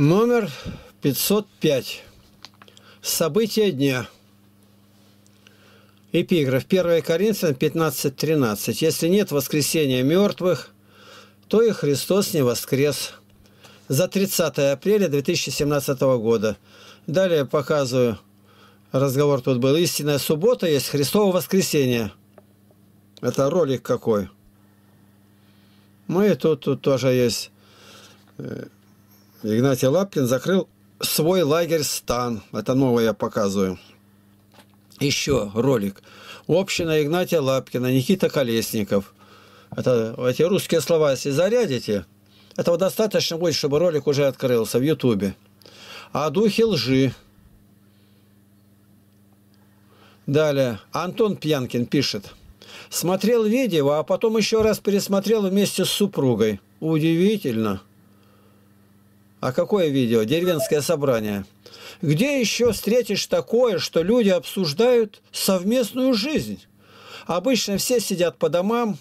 Номер 505. События дня. Эпиграф 1 Коринфянам 15.13. Если нет воскресения мертвых, то и Христос не воскрес. За 30 апреля 2017 года. Далее показываю. Разговор тут был. Истинная суббота есть Христово воскресение. Это ролик какой. Ну и тут, тут тоже есть э, Игнатий Лапкин закрыл свой лагерь «Стан». Это новое я показываю. Еще ролик. Община Игнатия Лапкина, Никита Колесников. Это, эти русские слова, если зарядите, этого достаточно будет, чтобы ролик уже открылся в Ютубе. О а духе лжи. Далее. Антон Пьянкин пишет. Смотрел видео, а потом еще раз пересмотрел вместе с супругой. Удивительно. А какое видео? Деревенское собрание. Где еще встретишь такое, что люди обсуждают совместную жизнь? Обычно все сидят по домам,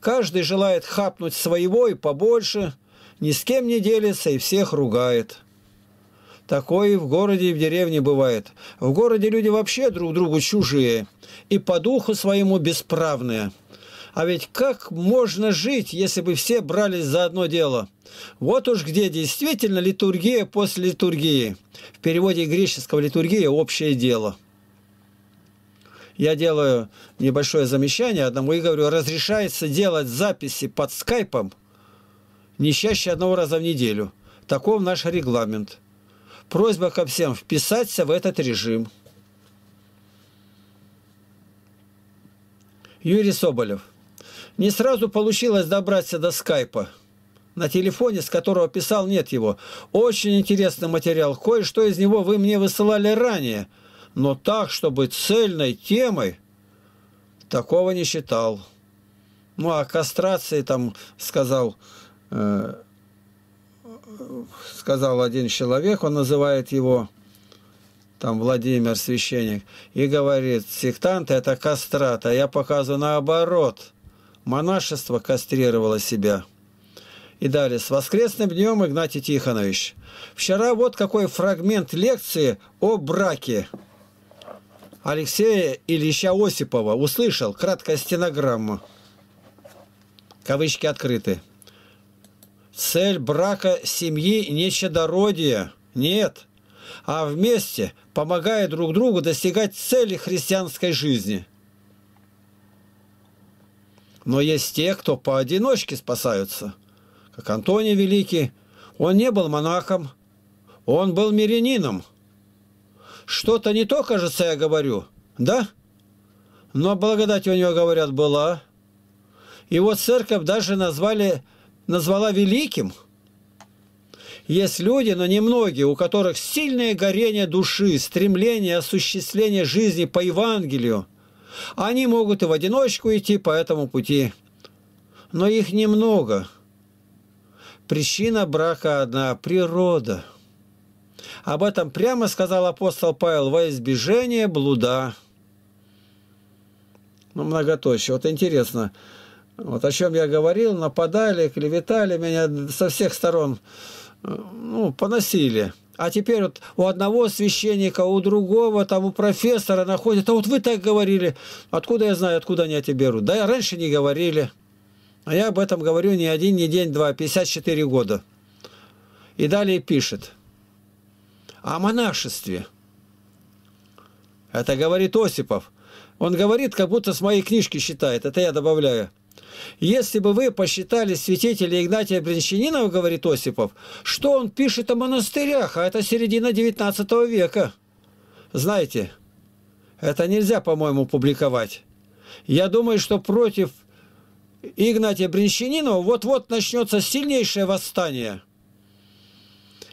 каждый желает хапнуть своего и побольше, ни с кем не делится и всех ругает. Такое и в городе, и в деревне бывает. В городе люди вообще друг другу чужие и по духу своему бесправные. А ведь как можно жить, если бы все брались за одно дело? Вот уж где действительно литургия после литургии. В переводе греческого литургия – общее дело. Я делаю небольшое замечание одному и говорю, разрешается делать записи под скайпом не чаще одного раза в неделю. Таков наш регламент. Просьба ко всем вписаться в этот режим. Юрий Соболев. Не сразу получилось добраться до скайпа. На телефоне, с которого писал, нет его. Очень интересный материал. Кое-что из него вы мне высылали ранее. Но так, чтобы цельной темой, такого не считал. Ну, а кастрации там сказал, э, сказал один человек, он называет его там Владимир священник, и говорит, сектанты – это кастрата. А я показываю наоборот – монашество кастрировало себя. И далее. С воскресным днем, Игнатий Тихонович. Вчера вот какой фрагмент лекции о браке. Алексея Ильича Осипова услышал. Краткая стенограмма. Кавычки открыты. Цель брака семьи не чадородие. Нет. А вместе, помогая друг другу достигать цели христианской жизни – но есть те, кто поодиночке спасаются, как Антоний Великий. Он не был монахом, он был мирянином. Что-то не то, кажется, я говорю, да? Но благодать у него, говорят, была. Его церковь даже назвали, назвала великим. Есть люди, но немногие, у которых сильное горение души, стремление осуществления жизни по Евангелию – они могут и в одиночку идти по этому пути, но их немного. Причина брака одна – природа. Об этом прямо сказал апостол Павел во избежание блуда. Ну, многоточие. Вот интересно, вот о чем я говорил, нападали, клеветали меня со всех сторон, ну, поносили – а теперь вот у одного священника, у другого, там у профессора находят. А вот вы так говорили. Откуда я знаю, откуда они о тебе берут? Да, раньше не говорили. А я об этом говорю не один, не день, два, 54 года. И далее пишет. О монашестве. Это говорит Осипов. Он говорит, как будто с моей книжки считает. Это я добавляю. Если бы вы посчитали святителя Игнатия Бринчанинова, говорит Осипов, что он пишет о монастырях, а это середина XIX века. Знаете, это нельзя, по-моему, публиковать. Я думаю, что против Игнатия Бринчанинова вот-вот начнется сильнейшее восстание.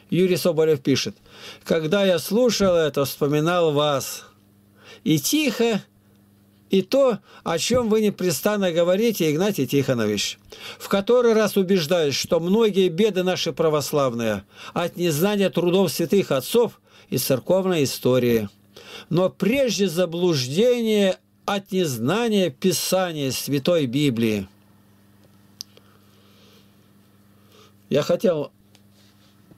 Юрий Соболев пишет, «Когда я слушал это, вспоминал вас. И тихо, и то, о чем вы непрестанно говорите, Игнатий Тихонович. В который раз убеждаюсь, что многие беды наши православные от незнания трудов святых отцов и церковной истории. Но прежде заблуждение от незнания Писания Святой Библии. Я хотел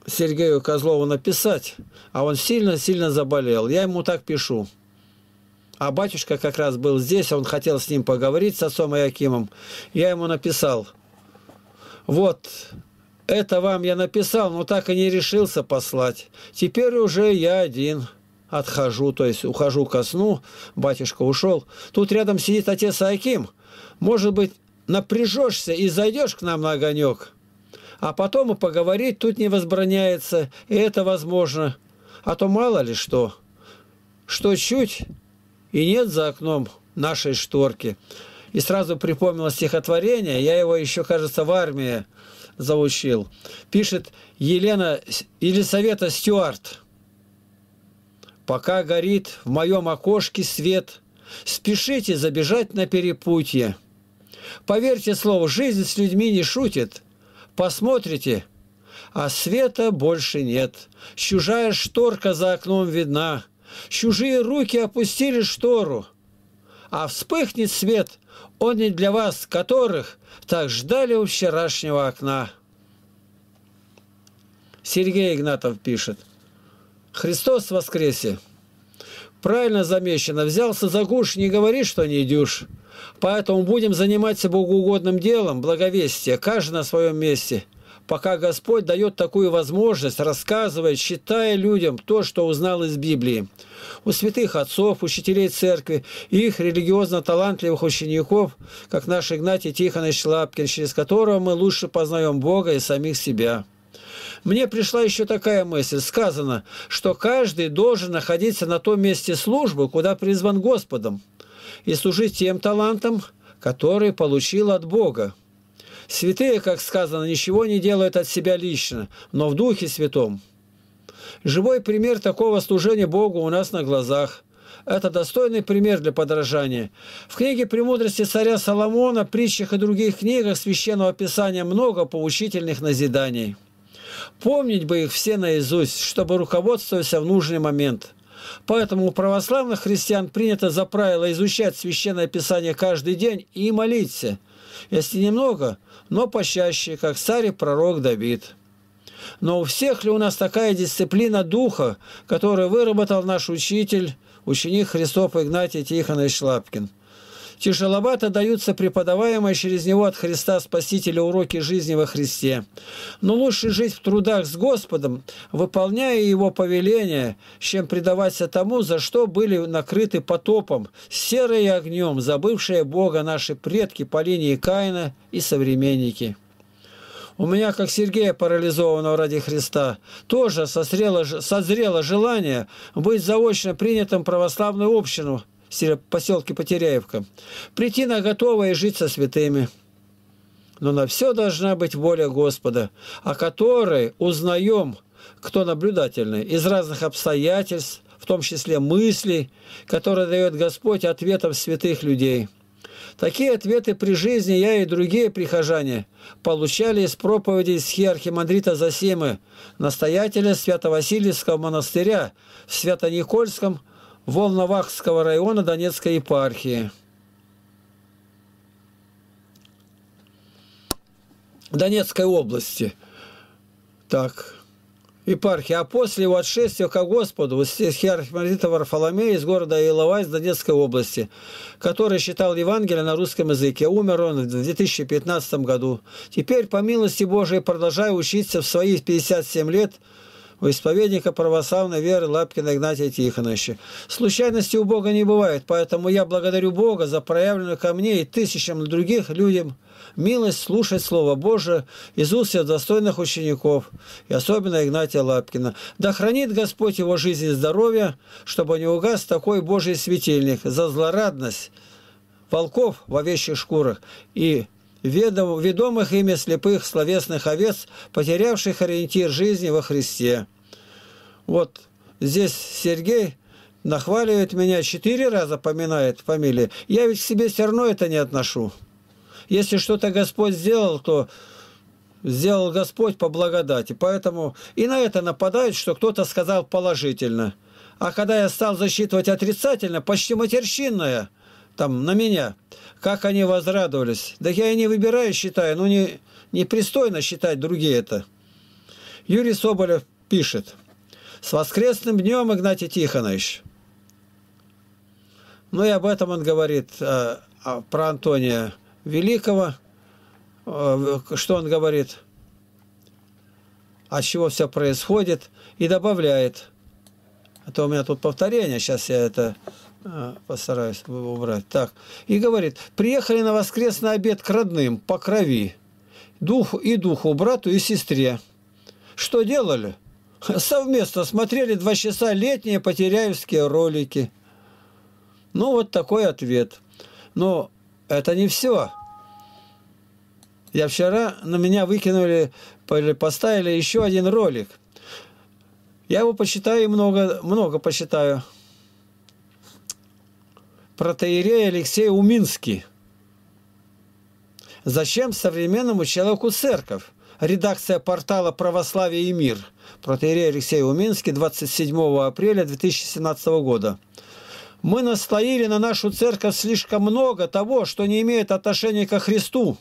Сергею Козлову написать, а он сильно-сильно заболел. Я ему так пишу. А батюшка как раз был здесь, он хотел с ним поговорить, с отцом Якимом. Я ему написал, вот, это вам я написал, но так и не решился послать. Теперь уже я один отхожу, то есть ухожу ко сну, батюшка ушел. Тут рядом сидит отец Аким. Может быть, напряжешься и зайдешь к нам на огонек? А потом и поговорить тут не возбраняется, и это возможно. А то мало ли что. Что чуть, и нет за окном нашей шторки. И сразу припомнил стихотворение, я его еще, кажется, в армии заучил. Пишет Елена Елисавета Стюарт. «Пока горит в моем окошке свет, спешите забежать на перепутье. Поверьте слову, жизнь с людьми не шутит. Посмотрите, а света больше нет. Чужая шторка за окном видна. Чужие руки опустили штору, а вспыхнет свет, он не для вас, которых так ждали у вчерашнего окна. Сергей Игнатов пишет. Христос воскресе! Правильно замечено, взялся за гуш, не говори, что не идешь. Поэтому будем заниматься богоугодным делом, благовестие, каждый на своем месте, пока Господь дает такую возможность, рассказывая, читая людям то, что узнал из Библии у святых отцов, учителей церкви и их религиозно талантливых учеников, как наш Игнатий Тихонович Лапкин, через которого мы лучше познаем Бога и самих себя. Мне пришла еще такая мысль. Сказано, что каждый должен находиться на том месте службы, куда призван Господом, и служить тем талантам, которые получил от Бога. Святые, как сказано, ничего не делают от себя лично, но в Духе Святом. Живой пример такого служения Богу у нас на глазах. Это достойный пример для подражания. В книге «Премудрости царя Соломона», притчах и других книгах Священного Писания много поучительных назиданий. Помнить бы их все наизусть, чтобы руководствоваться в нужный момент – Поэтому у православных христиан принято за правило изучать Священное Писание каждый день и молиться, если немного, но почаще, как царь и пророк Давид. Но у всех ли у нас такая дисциплина духа, которую выработал наш учитель, ученик Христов Игнатий Тихонович Шлапкин? Тяжеловато даются преподаваемые через него от Христа Спасителя уроки жизни во Христе. Но лучше жить в трудах с Господом, выполняя Его повеления, чем предаваться тому, за что были накрыты потопом, серой огнем, забывшие Бога наши предки по линии Каина и современники». У меня, как Сергея, парализованного ради Христа, тоже созрело, созрело желание быть заочно принятым в православную общину в поселке Потеряевка, прийти на готовое и жить со святыми. Но на все должна быть воля Господа, о которой узнаем, кто наблюдательный, из разных обстоятельств, в том числе мыслей, которые дает Господь ответом святых людей – Такие ответы при жизни я и другие прихожане получали из проповедей схиархимандрита Засимы, настоятеля Свято-Васильевского монастыря в Свято-Никольском Волновахского района Донецкой епархии. Донецкой области. Так, епархии, а после его отшествия ко Господу архимандрита Варфоломея из города Илова из Донецкой области, который считал Евангелие на русском языке. Умер он в 2015 году. Теперь, по милости Божией, продолжаю учиться в свои 57 лет у исповедника православной веры Лапкина Игнатия Тихоновича. Случайностей у Бога не бывает, поэтому я благодарю Бога за проявленную ко мне и тысячам других людям – милость слушать Слово Божие из уст достойных учеников, и особенно Игнатия Лапкина. Да хранит Господь его жизнь и здоровье, чтобы не угас такой Божий светильник за злорадность волков в овечьих шкурах и ведомых ими слепых словесных овец, потерявших ориентир жизни во Христе. Вот здесь Сергей нахваливает меня, четыре раза поминает фамилии. Я ведь к себе все равно это не отношу. Если что-то Господь сделал, то сделал Господь по благодати. Поэтому и на это нападают, что кто-то сказал положительно. А когда я стал засчитывать отрицательно, почти матерщинное, там, на меня, как они возрадовались. Да я и не выбираю, считаю, ну, не, непристойно считать другие это. Юрий Соболев пишет. «С воскресным днем, Игнатий Тихонович!» Ну и об этом он говорит, а, а, про Антония великого, э, что он говорит, от «А чего все происходит, и добавляет. А то у меня тут повторение, сейчас я это э, постараюсь убрать. Так, и говорит, приехали на воскресный обед к родным по крови, духу и духу, брату и сестре. Что делали? Совместно смотрели два часа летние потеряевские ролики. Ну, вот такой ответ. Но это не все. Я вчера на меня выкинули, поставили еще один ролик. Я его посчитаю много, много посчитаю. Протеерей Алексей Уминский. Зачем современному человеку церковь? Редакция портала «Православие и мир». Протеерей Алексей Уминский, 27 апреля 2017 года. Мы наслоили на нашу церковь слишком много того, что не имеет отношения ко Христу.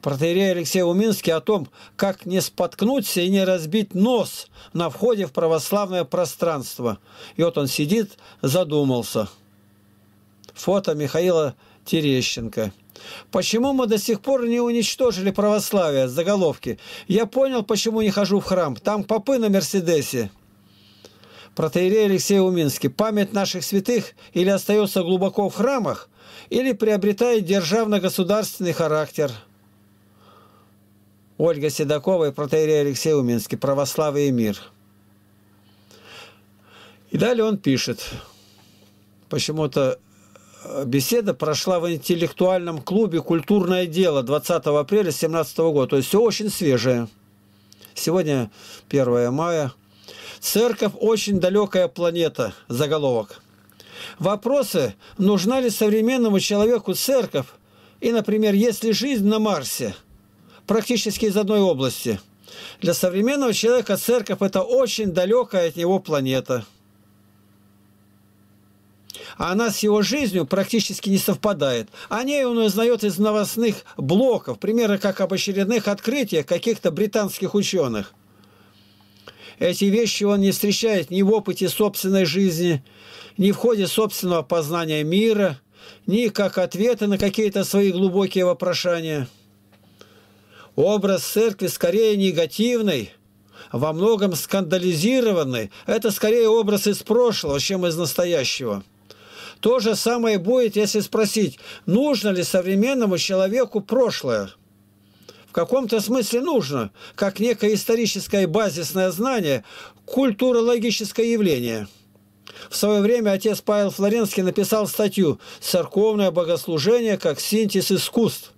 Протеерей Алексей Уминский о том, как не споткнуться и не разбить нос на входе в православное пространство. И вот он сидит, задумался. Фото Михаила Терещенко. Почему мы до сих пор не уничтожили православие? Заголовки. Я понял, почему не хожу в храм. Там попы на Мерседесе. Протеерей Алексей Уминский, память наших святых или остается глубоко в храмах, или приобретает державно-государственный характер. Ольга Седокова и протеерей Алексей Уминский, православие и мир. И далее он пишет. Почему-то э, беседа прошла в интеллектуальном клубе «Культурное дело» 20 апреля 2017 года. То есть все очень свежее. Сегодня 1 мая «Церковь – очень далекая планета» – заголовок. Вопросы, нужна ли современному человеку церковь, и, например, есть ли жизнь на Марсе, практически из одной области. Для современного человека церковь – это очень далекая от него планета. А она с его жизнью практически не совпадает. О ней он узнает из новостных блоков, примерно как об очередных открытиях каких-то британских ученых – эти вещи он не встречает ни в опыте собственной жизни, ни в ходе собственного познания мира, ни как ответы на какие-то свои глубокие вопрошания. Образ церкви скорее негативный, во многом скандализированный. Это скорее образ из прошлого, чем из настоящего. То же самое будет, если спросить, нужно ли современному человеку прошлое – в каком-то смысле нужно, как некое историческое базисное знание, культурологическое явление. В свое время отец Павел Флоренский написал статью «Церковное богослужение как синтез искусств».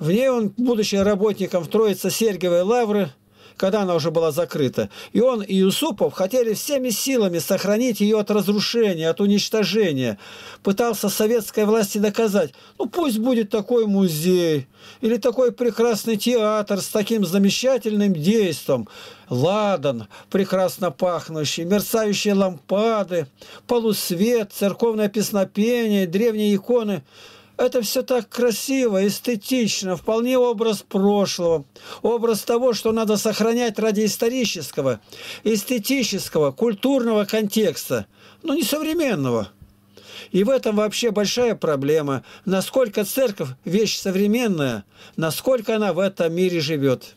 В ней он, будучи работником в Троице-Сергиевой лавры, когда она уже была закрыта. И он, и Юсупов хотели всеми силами сохранить ее от разрушения, от уничтожения. Пытался советской власти доказать, ну пусть будет такой музей, или такой прекрасный театр с таким замечательным действом. Ладан, прекрасно пахнущий, мерцающие лампады, полусвет, церковное песнопение, древние иконы – это все так красиво, эстетично, вполне образ прошлого, образ того, что надо сохранять ради исторического, эстетического, культурного контекста, но не современного. И в этом вообще большая проблема, насколько церковь – вещь современная, насколько она в этом мире живет.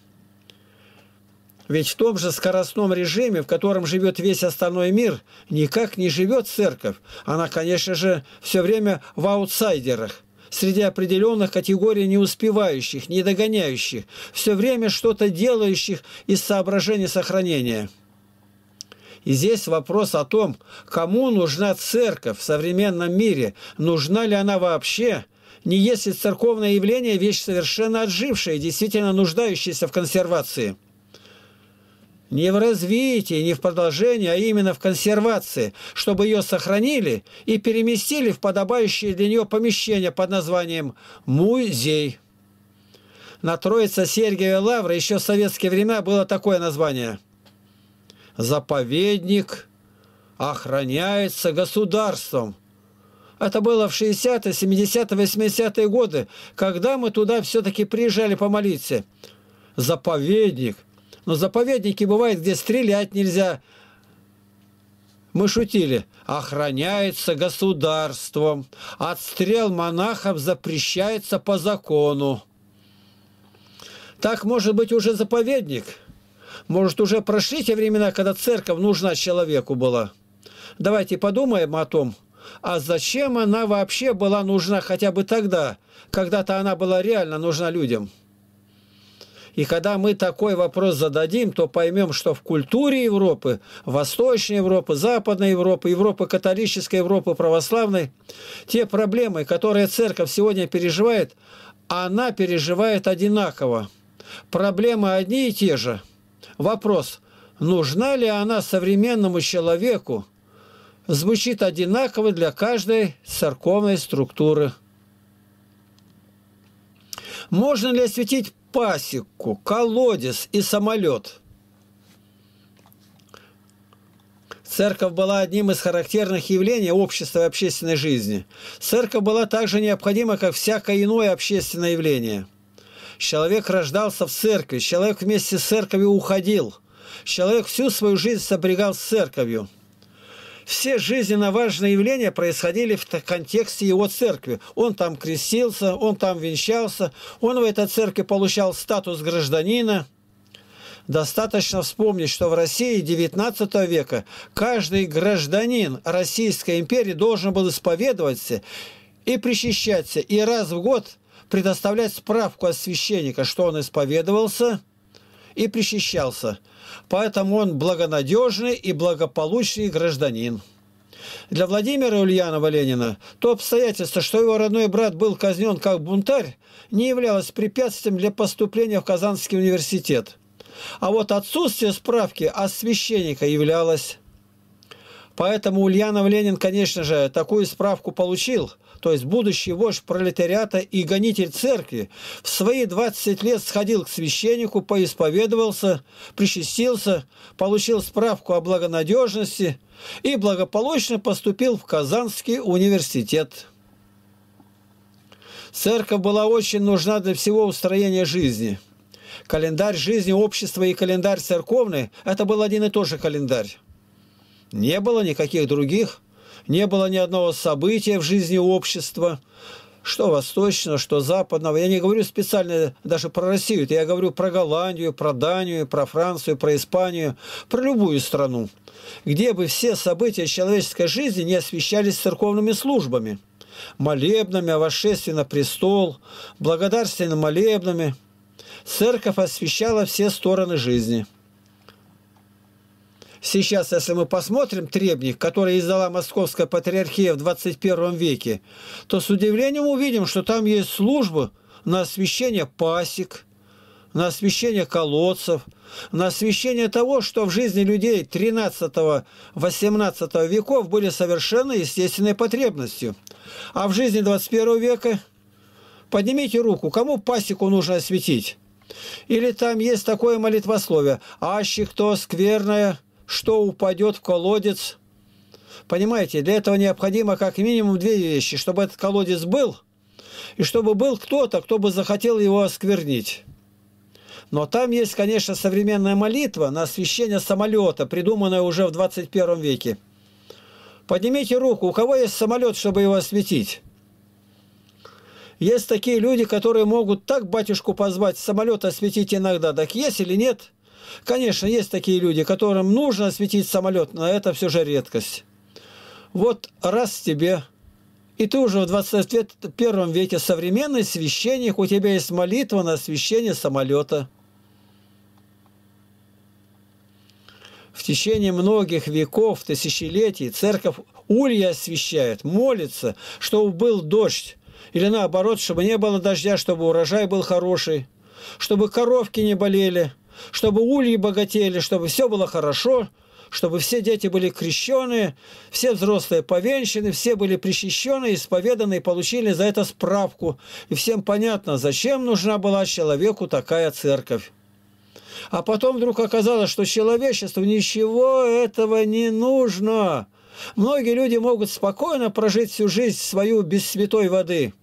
Ведь в том же скоростном режиме, в котором живет весь остальной мир, никак не живет церковь. Она, конечно же, все время в аутсайдерах среди определенных категорий не успевающих, не догоняющих, все время что-то делающих из соображений сохранения. И здесь вопрос о том, кому нужна церковь в современном мире, нужна ли она вообще, не если церковное явление вещь совершенно отжившая, и действительно нуждающаяся в консервации не в развитии, не в продолжении, а именно в консервации, чтобы ее сохранили и переместили в подобающее для нее помещение под названием «Музей». На Троице Сергиевой Лавры еще в советские времена было такое название. «Заповедник охраняется государством». Это было в 60-е, 70-е, 80-е годы, когда мы туда все-таки приезжали помолиться. «Заповедник – но заповедники бывают, где стрелять нельзя. Мы шутили. Охраняется государством. Отстрел монахов запрещается по закону. Так может быть уже заповедник? Может, уже прошли те времена, когда церковь нужна человеку была? Давайте подумаем о том, а зачем она вообще была нужна хотя бы тогда, когда-то она была реально нужна людям? И когда мы такой вопрос зададим, то поймем, что в культуре Европы, Восточной Европы, Западной Европы, Европы католической, Европы православной, те проблемы, которые церковь сегодня переживает, она переживает одинаково. Проблемы одни и те же. Вопрос, нужна ли она современному человеку, звучит одинаково для каждой церковной структуры. Можно ли осветить пасеку, колодец и самолет. Церковь была одним из характерных явлений общества и общественной жизни. Церковь была также необходима, как всякое иное общественное явление. Человек рождался в церкви, человек вместе с церковью уходил. Человек всю свою жизнь сопрягал с церковью – все жизненно важные явления происходили в контексте его церкви. Он там крестился, он там венчался, он в этой церкви получал статус гражданина. Достаточно вспомнить, что в России XIX века каждый гражданин Российской империи должен был исповедоваться и причащаться, и раз в год предоставлять справку от священника, что он исповедовался – и причащался. Поэтому он благонадежный и благополучный гражданин. Для Владимира Ульянова Ленина то обстоятельство, что его родной брат был казнен как бунтарь, не являлось препятствием для поступления в Казанский университет. А вот отсутствие справки о священника являлось. Поэтому Ульянов Ленин, конечно же, такую справку получил, то есть будущий вождь пролетариата и гонитель церкви, в свои 20 лет сходил к священнику, поисповедовался, причастился, получил справку о благонадежности и благополучно поступил в Казанский университет. Церковь была очень нужна для всего устроения жизни. Календарь жизни общества и календарь церковный – это был один и тот же календарь. Не было никаких других – не было ни одного события в жизни общества, что восточного, что западного. Я не говорю специально даже про Россию, я говорю про Голландию, про Данию, про Францию, про Испанию, про любую страну, где бы все события человеческой жизни не освещались церковными службами, молебнами о восшествии на престол, благодарственными молебнами. Церковь освещала все стороны жизни – Сейчас, если мы посмотрим требник, который издала Московская Патриархия в 21 веке, то с удивлением увидим, что там есть службы на освящение пасек, на освящение колодцев, на освящение того, что в жизни людей 13-18 веков были совершенно естественной потребностью. А в жизни 21 века поднимите руку, кому пасеку нужно осветить? Или там есть такое молитвословие «Аще кто скверное, что упадет в колодец. Понимаете, для этого необходимо как минимум две вещи. Чтобы этот колодец был, и чтобы был кто-то, кто бы захотел его осквернить. Но там есть, конечно, современная молитва на освящение самолета, придуманная уже в 21 веке. Поднимите руку, у кого есть самолет, чтобы его осветить? Есть такие люди, которые могут так батюшку позвать, самолет осветить иногда. Так есть или нет? Конечно, есть такие люди, которым нужно осветить самолет, но это все же редкость. Вот раз тебе, и ты уже в 21 веке современный священник, у тебя есть молитва на освящение самолета. В течение многих веков, тысячелетий церковь улья освещает, молится, чтобы был дождь, или наоборот, чтобы не было дождя, чтобы урожай был хороший, чтобы коровки не болели – чтобы ульи богатели, чтобы все было хорошо, чтобы все дети были крещены, все взрослые повенчаны, все были причащены, исповеданы и получили за это справку. И всем понятно, зачем нужна была человеку такая церковь. А потом вдруг оказалось, что человечеству ничего этого не нужно. Многие люди могут спокойно прожить всю жизнь свою без святой воды.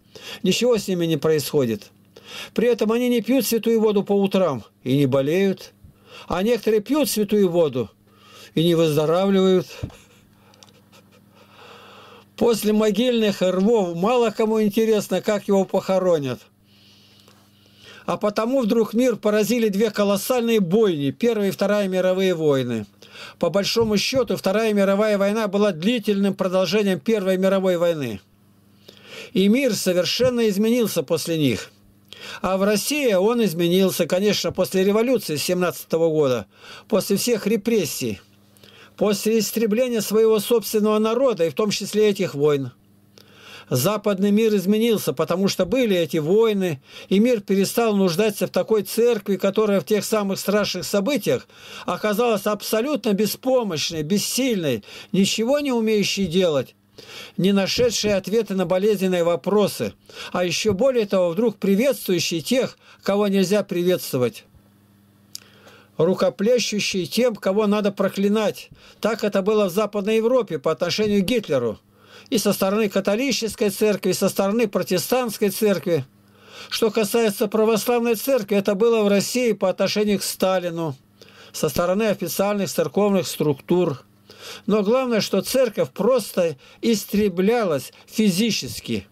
Ничего с ними не происходит. При этом они не пьют святую воду по утрам и не болеют, а некоторые пьют святую воду и не выздоравливают. После могильных рвов мало кому интересно, как его похоронят. А потому вдруг мир поразили две колоссальные бойни – Первая и Вторая мировые войны. По большому счету, Вторая мировая война была длительным продолжением Первой мировой войны. И мир совершенно изменился после них – а в России он изменился, конечно, после революции 17 года, после всех репрессий, после истребления своего собственного народа, и в том числе этих войн. Западный мир изменился, потому что были эти войны, и мир перестал нуждаться в такой церкви, которая в тех самых страшных событиях оказалась абсолютно беспомощной, бессильной, ничего не умеющей делать, не нашедшие ответы на болезненные вопросы, а еще более того, вдруг приветствующие тех, кого нельзя приветствовать рукоплещущие тем, кого надо проклинать. Так это было в Западной Европе по отношению к Гитлеру. И со стороны католической церкви, и со стороны протестантской церкви. Что касается православной церкви, это было в России по отношению к Сталину, со стороны официальных церковных структур. Но главное, что церковь просто истреблялась физически.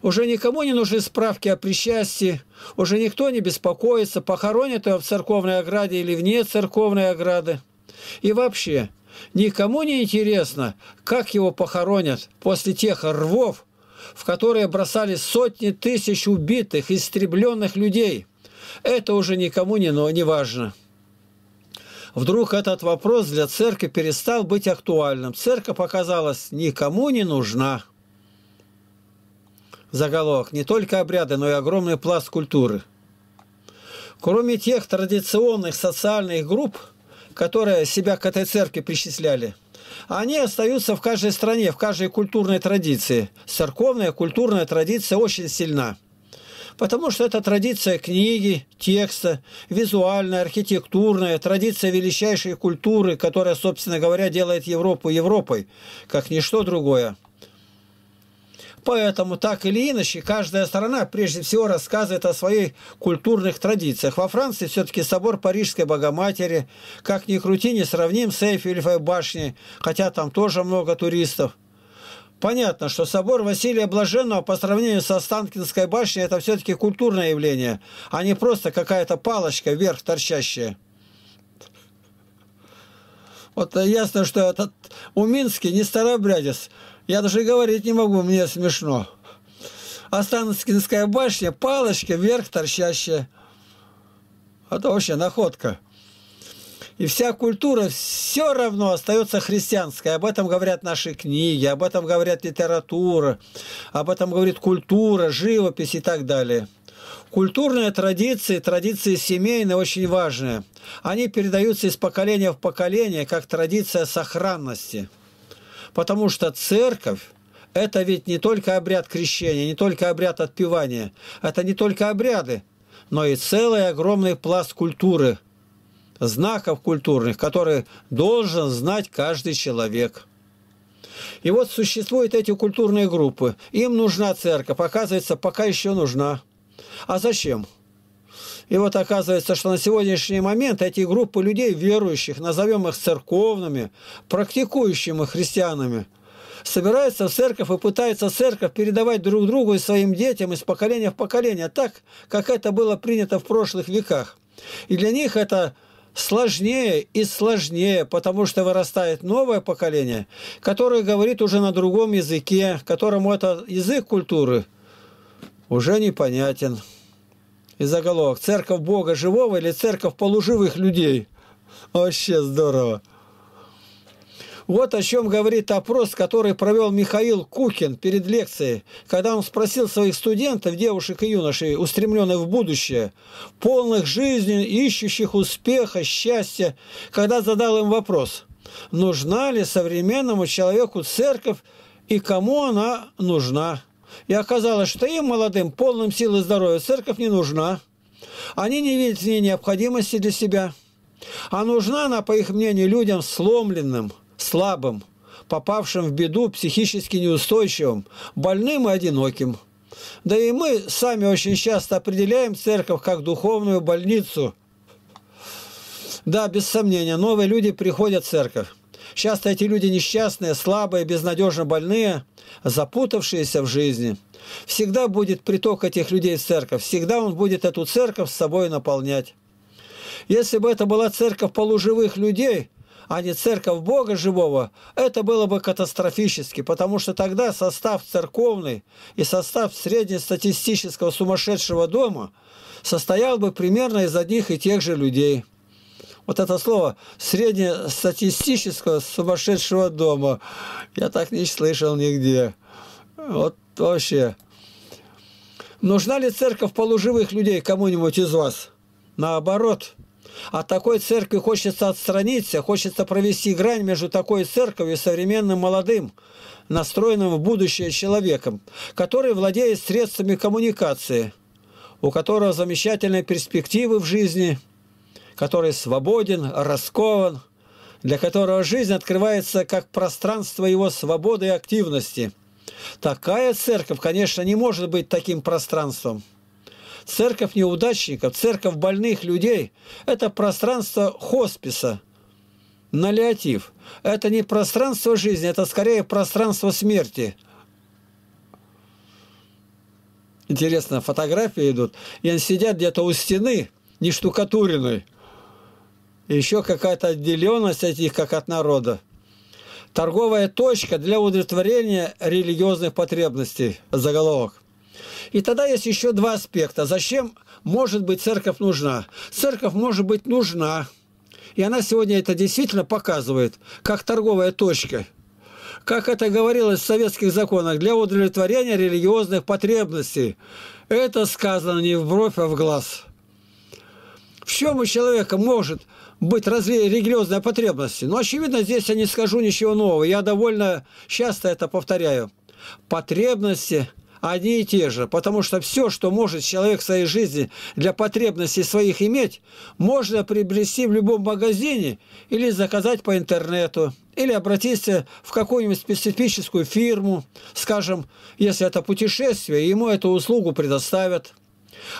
Уже никому не нужны справки о причастии, уже никто не беспокоится, похоронят его в церковной ограде или вне церковной ограды. И вообще, никому не интересно, как его похоронят после тех рвов, в которые бросали сотни тысяч убитых, истребленных людей. Это уже никому не, но не важно вдруг этот вопрос для церкви перестал быть актуальным. Церковь оказалась никому не нужна. Заголовок. Не только обряды, но и огромный пласт культуры. Кроме тех традиционных социальных групп, которые себя к этой церкви причисляли, они остаются в каждой стране, в каждой культурной традиции. Церковная культурная традиция очень сильна потому что это традиция книги, текста, визуальная, архитектурная, традиция величайшей культуры, которая, собственно говоря, делает Европу Европой, как ничто другое. Поэтому, так или иначе, каждая страна прежде всего рассказывает о своих культурных традициях. Во Франции все-таки собор Парижской Богоматери, как ни крути, не сравним с Эйфелевой башней, хотя там тоже много туристов – Понятно, что собор Василия Блаженного по сравнению со Останкинской башней это все-таки культурное явление, а не просто какая-то палочка вверх торчащая. Вот э, ясно, что этот у Минске не старобрядец. Я даже говорить не могу, мне смешно. Останкинская а башня, палочка вверх торчащая. Это вообще находка. И вся культура все равно остается христианской. Об этом говорят наши книги, об этом говорят литература, об этом говорит культура, живопись и так далее. Культурные традиции, традиции семейные очень важные. Они передаются из поколения в поколение, как традиция сохранности. Потому что церковь – это ведь не только обряд крещения, не только обряд отпевания, это не только обряды, но и целый огромный пласт культуры – знаков культурных, которые должен знать каждый человек. И вот существуют эти культурные группы. Им нужна церковь. Оказывается, пока еще нужна. А зачем? И вот оказывается, что на сегодняшний момент эти группы людей, верующих, назовем их церковными, практикующими христианами, собираются в церковь и пытаются церковь передавать друг другу и своим детям из поколения в поколение, так, как это было принято в прошлых веках. И для них это сложнее и сложнее, потому что вырастает новое поколение, которое говорит уже на другом языке, которому этот язык культуры уже непонятен. И заголовок «Церковь Бога Живого» или «Церковь полуживых людей». Вообще здорово. Вот о чем говорит опрос, который провел Михаил Кукин перед лекцией, когда он спросил своих студентов, девушек и юношей, устремленных в будущее, полных жизни, ищущих успеха, счастья, когда задал им вопрос, нужна ли современному человеку церковь и кому она нужна. И оказалось, что им, молодым, полным сил и здоровья, церковь не нужна. Они не видят в ней необходимости для себя. А нужна она, по их мнению, людям сломленным – слабым, попавшим в беду, психически неустойчивым, больным и одиноким. Да и мы сами очень часто определяем церковь как духовную больницу. Да, без сомнения, новые люди приходят в церковь. Часто эти люди несчастные, слабые, безнадежно больные, запутавшиеся в жизни. Всегда будет приток этих людей в церковь, всегда он будет эту церковь с собой наполнять. Если бы это была церковь полуживых людей, а не церковь Бога Живого, это было бы катастрофически, потому что тогда состав церковный и состав среднестатистического сумасшедшего дома состоял бы примерно из одних и тех же людей. Вот это слово «среднестатистического сумасшедшего дома» я так не слышал нигде. Вот вообще. Нужна ли церковь полуживых людей кому-нибудь из вас? Наоборот – от а такой церкви хочется отстраниться, хочется провести грань между такой церковью и современным молодым, настроенным в будущее человеком, который владеет средствами коммуникации, у которого замечательные перспективы в жизни, который свободен, раскован, для которого жизнь открывается как пространство его свободы и активности. Такая церковь, конечно, не может быть таким пространством. Церковь неудачников, церковь больных людей – это пространство хосписа, налиатив. Это не пространство жизни, это скорее пространство смерти. Интересно, фотографии идут, и они сидят где-то у стены, не штукатуренной. Еще какая-то отделенность от них, как от народа. Торговая точка для удовлетворения религиозных потребностей. Заголовок. И тогда есть еще два аспекта. Зачем, может быть, церковь нужна? Церковь может быть нужна, и она сегодня это действительно показывает, как торговая точка – как это говорилось в советских законах, для удовлетворения религиозных потребностей. Это сказано не в бровь, а в глаз. В чем у человека может быть разве религиозные потребности? Ну, очевидно, здесь я не скажу ничего нового. Я довольно часто это повторяю. Потребности одни и те же, потому что все, что может человек в своей жизни для потребностей своих иметь, можно приобрести в любом магазине или заказать по интернету, или обратиться в какую-нибудь специфическую фирму, скажем, если это путешествие, ему эту услугу предоставят.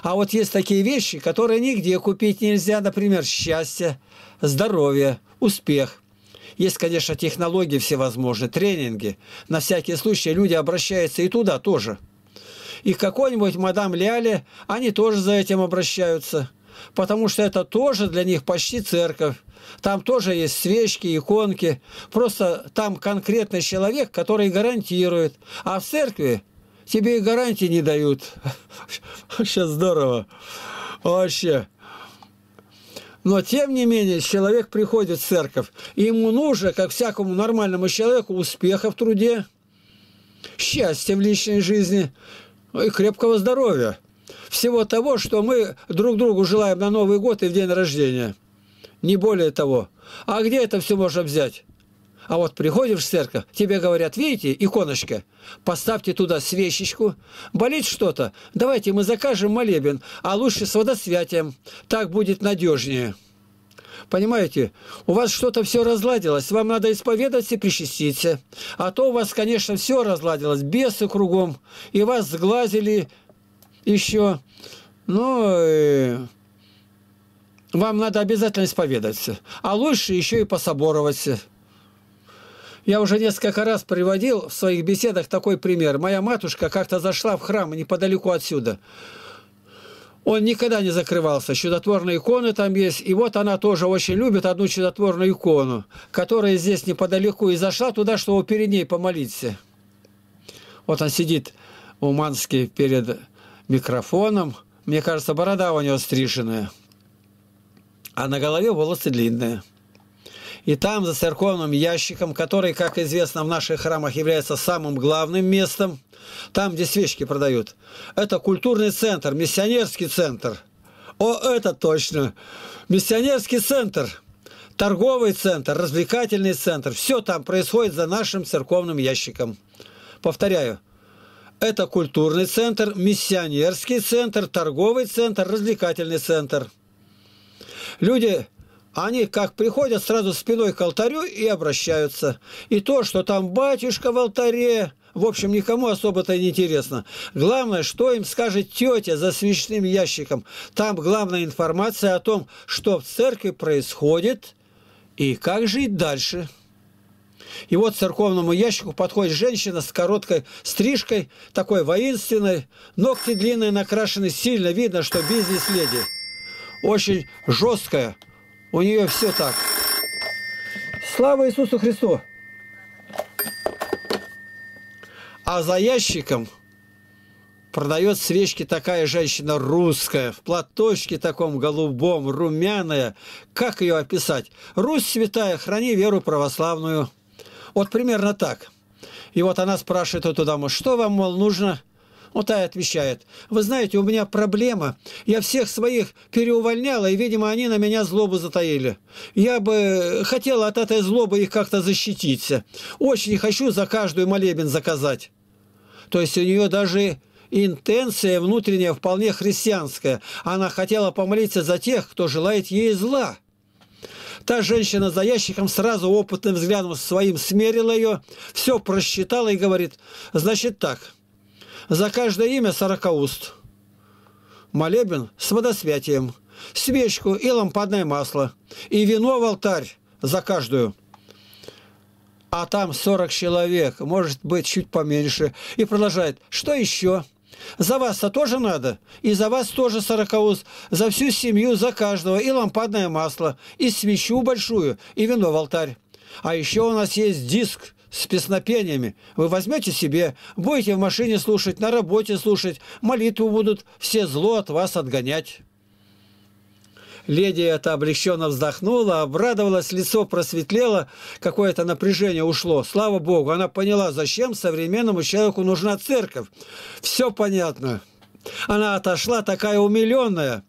А вот есть такие вещи, которые нигде купить нельзя, например, счастье, здоровье, успех – есть, конечно, технологии всевозможные, тренинги. На всякий случай люди обращаются и туда тоже и какой-нибудь мадам Ляли, они тоже за этим обращаются, потому что это тоже для них почти церковь. Там тоже есть свечки, иконки, просто там конкретный человек, который гарантирует. А в церкви тебе и гарантии не дают. Вообще здорово. Вообще. Но, тем не менее, человек приходит в церковь, и ему нужно, как всякому нормальному человеку, успеха в труде, счастья в личной жизни, и крепкого здоровья. Всего того, что мы друг другу желаем на Новый год и в день рождения. Не более того. А где это все можно взять? А вот приходишь в церковь, тебе говорят, видите, иконочка, поставьте туда свечечку. Болит что-то? Давайте мы закажем молебен, а лучше с водосвятием. Так будет надежнее. Понимаете, у вас что-то все разладилось, вам надо исповедаться и причаститься. А то у вас, конечно, все разладилось, бесы кругом, и вас сглазили еще. Ну, и э, вам надо обязательно исповедаться. А лучше еще и пособороваться. Я уже несколько раз приводил в своих беседах такой пример. Моя матушка как-то зашла в храм неподалеку отсюда – он никогда не закрывался. Чудотворные иконы там есть. И вот она тоже очень любит одну чудотворную икону, которая здесь неподалеку. И зашла туда, чтобы перед ней помолиться. Вот он сидит, Уманский, перед микрофоном. Мне кажется, борода у него стриженная. А на голове волосы длинные. И там, за церковным ящиком, который, как известно, в наших храмах является самым главным местом, там, где свечки продают, это культурный центр, миссионерский центр. О, это точно! Миссионерский центр! Торговый центр, развлекательный центр. Все там происходит за нашим церковным ящиком. Повторяю, это культурный центр, миссионерский центр, торговый центр, развлекательный центр. Люди они как приходят сразу спиной к алтарю и обращаются. И то, что там батюшка в алтаре, в общем, никому особо-то не интересно. Главное, что им скажет тетя за свечным ящиком. Там главная информация о том, что в церкви происходит и как жить дальше. И вот к церковному ящику подходит женщина с короткой стрижкой, такой воинственной, ногти длинные, накрашены сильно, видно, что бизнес-леди. Очень жесткая, у нее все так. Слава Иисусу Христу! А за ящиком продает свечки такая женщина русская, в платочке таком голубом, румяная. Как ее описать? Русь святая, храни веру православную. Вот примерно так. И вот она спрашивает эту даму, что вам, мол, нужно? Он та отвечает, вы знаете, у меня проблема, я всех своих переувольняла, и, видимо, они на меня злобу затаили. Я бы хотела от этой злобы их как-то защититься. Очень хочу за каждую молебен заказать. То есть у нее даже интенция внутренняя вполне христианская. Она хотела помолиться за тех, кто желает ей зла. Та женщина за ящиком сразу опытным взглядом своим смерила ее, все просчитала и говорит, значит так – за каждое имя сорока уст. Молебен с водосвятием. Свечку и лампадное масло. И вино в алтарь за каждую. А там 40 человек, может быть, чуть поменьше. И продолжает. Что еще? За вас-то тоже надо? И за вас тоже сорокауз. За всю семью, за каждого. И лампадное масло, и свечу большую, и вино в алтарь. А еще у нас есть диск – с песнопениями вы возьмете себе, будете в машине слушать, на работе слушать, молитву будут все зло от вас отгонять. Леди это облегченно вздохнула, обрадовалась, лицо просветлело, какое-то напряжение ушло. Слава Богу, она поняла, зачем современному человеку нужна церковь. Все понятно. Она отошла такая умиленная.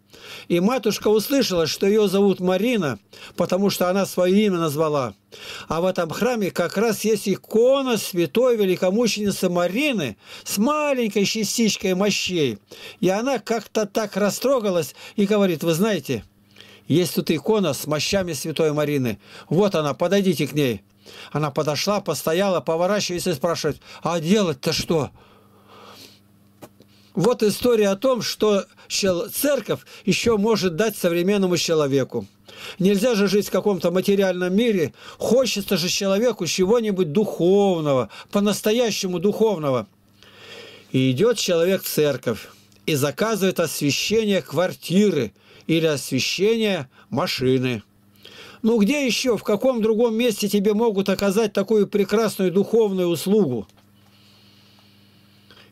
И матушка услышала, что ее зовут Марина, потому что она свое имя назвала. А в этом храме как раз есть икона святой великомученицы Марины с маленькой частичкой мощей. И она как-то так растрогалась и говорит, вы знаете, есть тут икона с мощами святой Марины. Вот она, подойдите к ней. Она подошла, постояла, поворачивается и спрашивает, а делать-то что? Вот история о том, что церковь еще может дать современному человеку. Нельзя же жить в каком-то материальном мире. Хочется же человеку чего-нибудь духовного, по-настоящему духовного. И идет человек в церковь и заказывает освещение квартиры или освещение машины. Ну где еще, в каком другом месте тебе могут оказать такую прекрасную духовную услугу?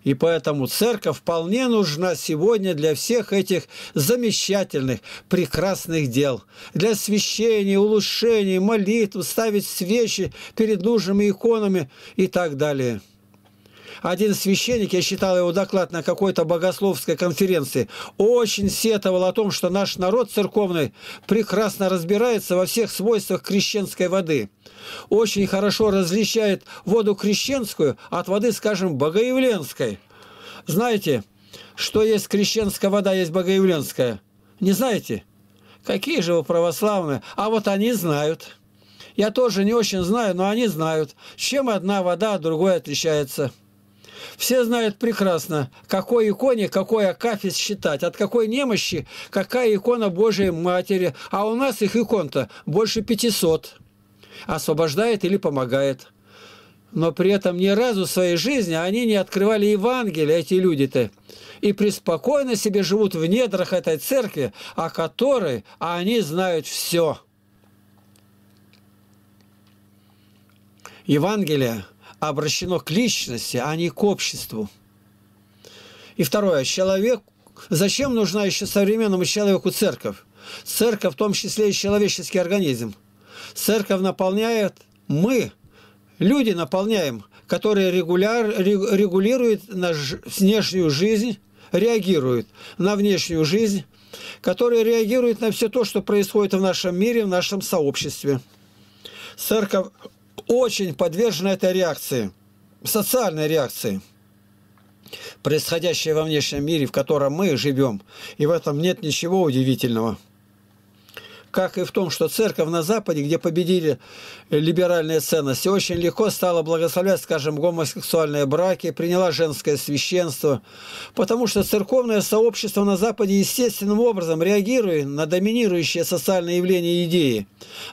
И поэтому церковь вполне нужна сегодня для всех этих замечательных, прекрасных дел. Для освящения, улучшения, молитв, ставить свечи перед нужными иконами и так далее один священник, я читал его доклад на какой-то богословской конференции, очень сетовал о том, что наш народ церковный прекрасно разбирается во всех свойствах крещенской воды. Очень хорошо различает воду крещенскую от воды, скажем, богоявленской. Знаете, что есть крещенская вода, есть богоявленская? Не знаете? Какие же вы православные? А вот они знают. Я тоже не очень знаю, но они знают, чем одна вода от другой отличается. Все знают прекрасно, какой иконе, какой акафис считать, от какой немощи, какая икона Божией Матери. А у нас их икон-то больше 500. Освобождает или помогает. Но при этом ни разу в своей жизни они не открывали Евангелие, эти люди-то. И преспокойно себе живут в недрах этой церкви, о которой они знают все. Евангелие – обращено к личности, а не к обществу. И второе, человек, зачем нужна еще современному человеку церковь? Церковь, в том числе и человеческий организм. Церковь наполняет мы, люди наполняем, которые регуляр, регулируют наш внешнюю жизнь, реагируют на внешнюю жизнь, которые реагируют на все то, что происходит в нашем мире, в нашем сообществе. Церковь очень подвержены этой реакции, социальной реакции, происходящей во внешнем мире, в котором мы живем, и в этом нет ничего удивительного как и в том, что церковь на Западе, где победили э, либеральные ценности, очень легко стала благословлять, скажем, гомосексуальные браки, приняла женское священство, потому что церковное сообщество на Западе естественным образом реагирует на доминирующие социальные явления и идеи.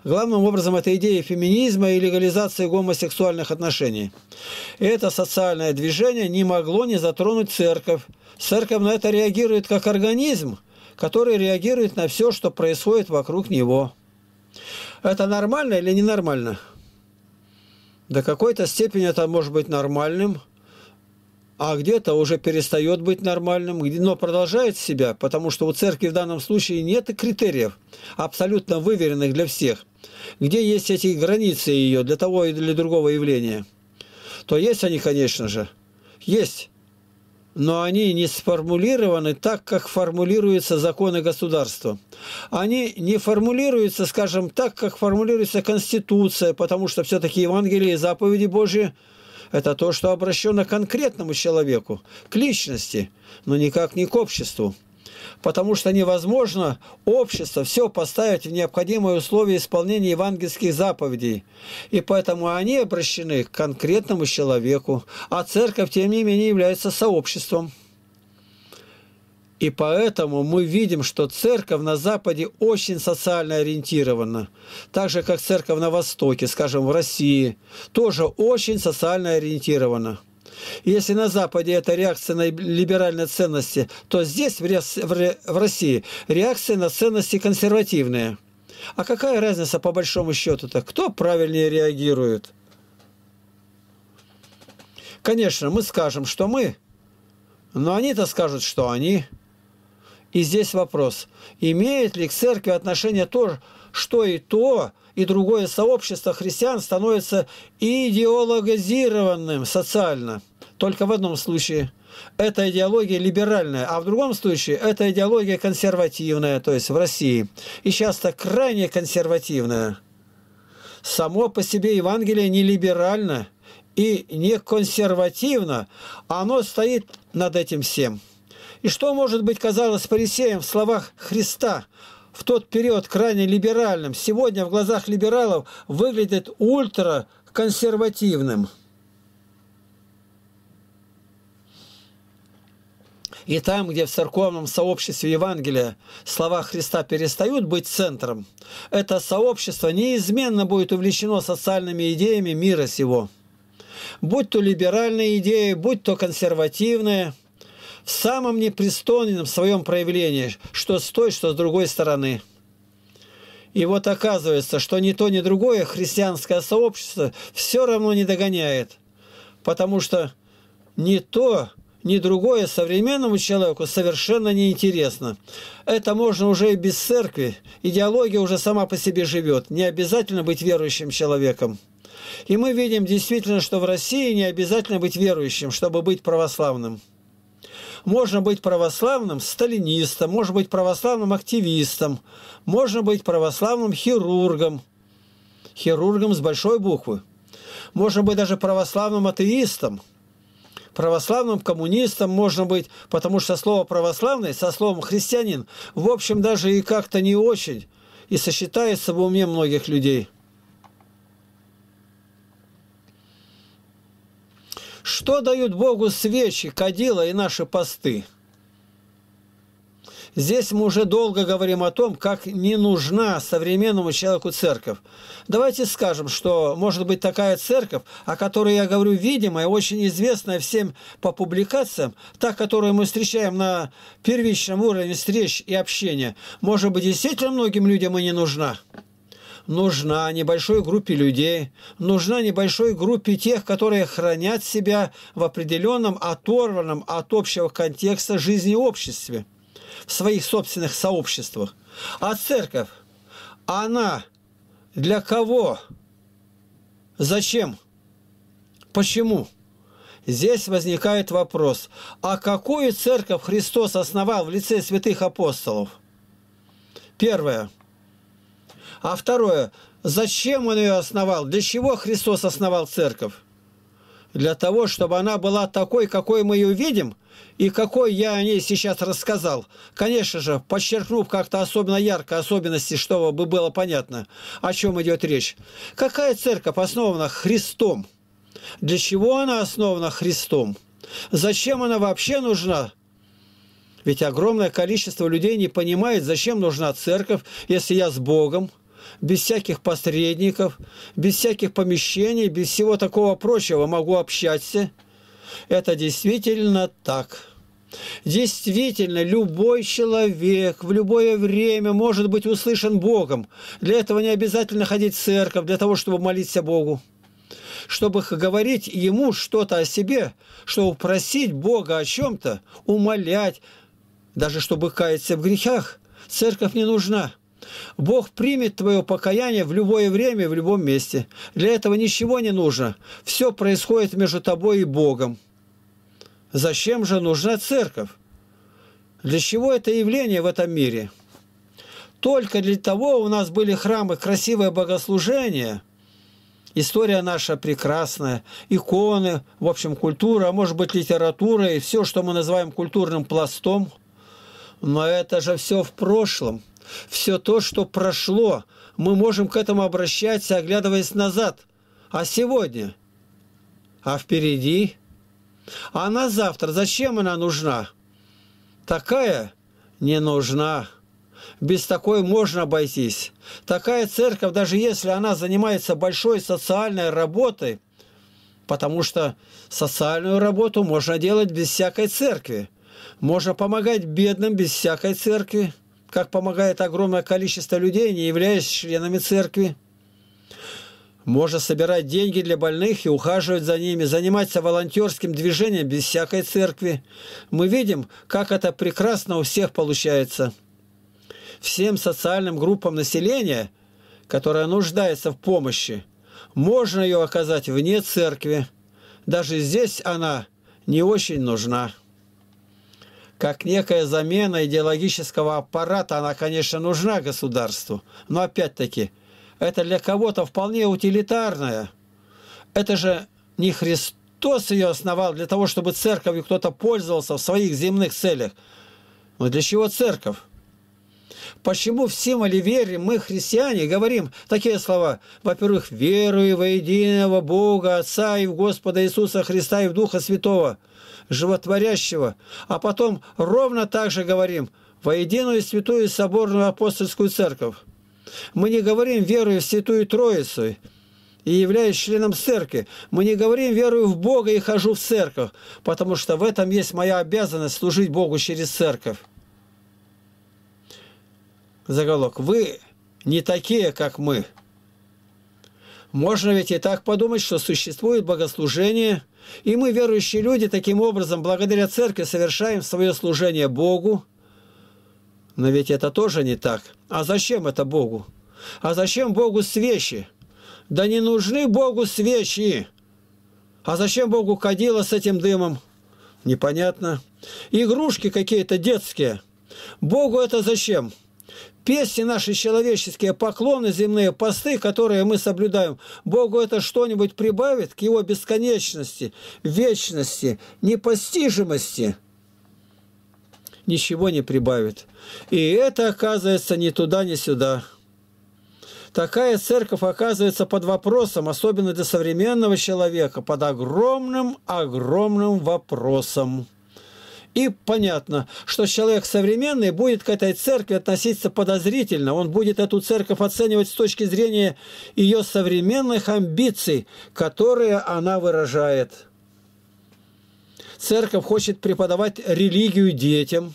Главным образом это идеи феминизма и легализации гомосексуальных отношений. это социальное движение не могло не затронуть церковь. Церковь на это реагирует как организм, который реагирует на все, что происходит вокруг него. Это нормально или ненормально? До какой-то степени это может быть нормальным, а где-то уже перестает быть нормальным, но продолжает себя, потому что у церкви в данном случае нет критериев, абсолютно выверенных для всех, где есть эти границы ее для того или для другого явления. То есть они, конечно же, есть но они не сформулированы так, как формулируются законы государства. Они не формулируются, скажем, так, как формулируется Конституция, потому что все-таки Евангелие и заповеди Божьи – это то, что обращено к конкретному человеку, к личности, но никак не к обществу потому что невозможно общество все поставить в необходимые условия исполнения евангельских заповедей, и поэтому они обращены к конкретному человеку, а церковь, тем не менее, является сообществом. И поэтому мы видим, что церковь на Западе очень социально ориентирована, так же, как церковь на Востоке, скажем, в России, тоже очень социально ориентирована. Если на Западе это реакция на либеральные ценности, то здесь, в России, реакция на ценности консервативные. А какая разница по большому счету-то? Кто правильнее реагирует? Конечно, мы скажем, что мы, но они-то скажут, что они. И здесь вопрос, имеет ли к церкви отношение то, что и то, и другое сообщество христиан становится идеологизированным социально. Только в одном случае – эта идеология либеральная, а в другом случае эта идеология консервативная, то есть в России, и часто крайне консервативная. Само по себе Евангелие не либерально и не консервативно, оно стоит над этим всем. И что может быть казалось фарисеям в словах Христа в тот период крайне либеральным, сегодня в глазах либералов выглядит ультраконсервативным. И там, где в церковном сообществе Евангелия слова Христа перестают быть центром, это сообщество неизменно будет увлечено социальными идеями мира сего. Будь то либеральные идеи, будь то консервативные – в самом непристойном своем проявлении, что с той, что с другой стороны. И вот оказывается, что ни то, ни другое христианское сообщество все равно не догоняет, потому что ни то, ни другое современному человеку совершенно неинтересно. Это можно уже и без церкви. Идеология уже сама по себе живет. Не обязательно быть верующим человеком. И мы видим действительно, что в России не обязательно быть верующим, чтобы быть православным. Можно быть православным сталинистом, можно быть православным активистом, можно быть православным хирургом, хирургом с большой буквы. Можно быть даже православным атеистом, православным коммунистом можно быть, потому что слово «православный» со словом «христианин» в общем даже и как-то не очень, и сочетается в уме многих людей – Что дают Богу свечи, кадила и наши посты? Здесь мы уже долго говорим о том, как не нужна современному человеку церковь. Давайте скажем, что может быть такая церковь, о которой я говорю, видимая, очень известная всем по публикациям, та, которую мы встречаем на первичном уровне встреч и общения, может быть, действительно многим людям и не нужна нужна небольшой группе людей, нужна небольшой группе тех, которые хранят себя в определенном оторванном от общего контекста жизни обществе, в своих собственных сообществах. А церковь, она для кого? Зачем? Почему? Здесь возникает вопрос, а какую церковь Христос основал в лице святых апостолов? Первое – а второе, зачем он ее основал? Для чего Христос основал церковь? Для того, чтобы она была такой, какой мы ее видим, и какой я о ней сейчас рассказал. Конечно же, подчеркнув как-то особенно ярко особенности, чтобы было понятно, о чем идет речь. Какая церковь основана Христом? Для чего она основана Христом? Зачем она вообще нужна? Ведь огромное количество людей не понимает, зачем нужна церковь, если я с Богом – без всяких посредников, без всяких помещений, без всего такого прочего могу общаться. Это действительно так. Действительно, любой человек в любое время может быть услышан Богом. Для этого не обязательно ходить в церковь, для того, чтобы молиться Богу. Чтобы говорить Ему что-то о себе, чтобы просить Бога о чем-то, умолять, даже чтобы каяться в грехах, церковь не нужна. Бог примет твое покаяние в любое время, в любом месте. Для этого ничего не нужно. Все происходит между тобой и Богом. Зачем же нужна церковь? Для чего это явление в этом мире? Только для того у нас были храмы, красивое богослужение – История наша прекрасная, иконы, в общем, культура, а может быть, литература и все, что мы называем культурным пластом. Но это же все в прошлом – все то, что прошло, мы можем к этому обращаться, оглядываясь назад. А сегодня? А впереди? А на завтра? Зачем она нужна? Такая не нужна. Без такой можно обойтись. Такая церковь, даже если она занимается большой социальной работой, потому что социальную работу можно делать без всякой церкви. Можно помогать бедным без всякой церкви как помогает огромное количество людей, не являясь членами церкви. Можно собирать деньги для больных и ухаживать за ними, заниматься волонтерским движением без всякой церкви. Мы видим, как это прекрасно у всех получается. Всем социальным группам населения, которая нуждается в помощи, можно ее оказать вне церкви. Даже здесь она не очень нужна. Как некая замена идеологического аппарата она, конечно, нужна государству, но опять-таки это для кого-то вполне утилитарное. Это же не Христос ее основал для того, чтобы церковью кто-то пользовался в своих земных целях. Но для чего церковь? Почему в символе вере мы, христиане, говорим такие слова? Во-первых, верую во единого Бога, Отца и в Господа Иисуса Христа и в Духа Святого – животворящего, а потом ровно так же говорим «во единую святую соборную апостольскую церковь». Мы не говорим «верую в святую Троицу», и являясь членом церкви. Мы не говорим «верую в Бога и хожу в церковь», потому что в этом есть моя обязанность служить Богу через церковь. Заголовок. Вы не такие, как мы. Можно ведь и так подумать, что существует богослужение – и мы, верующие люди, таким образом, благодаря церкви, совершаем свое служение Богу. Но ведь это тоже не так. А зачем это Богу? А зачем Богу свечи? Да не нужны Богу свечи! А зачем Богу кадила с этим дымом? Непонятно. Игрушки какие-то детские. Богу это зачем? Песни наши человеческие, поклоны земные, посты, которые мы соблюдаем, Богу это что-нибудь прибавит к его бесконечности, вечности, непостижимости? Ничего не прибавит. И это, оказывается, ни туда, ни сюда. Такая церковь оказывается под вопросом, особенно для современного человека, под огромным-огромным вопросом. И понятно, что человек современный будет к этой церкви относиться подозрительно. Он будет эту церковь оценивать с точки зрения ее современных амбиций, которые она выражает. Церковь хочет преподавать религию детям.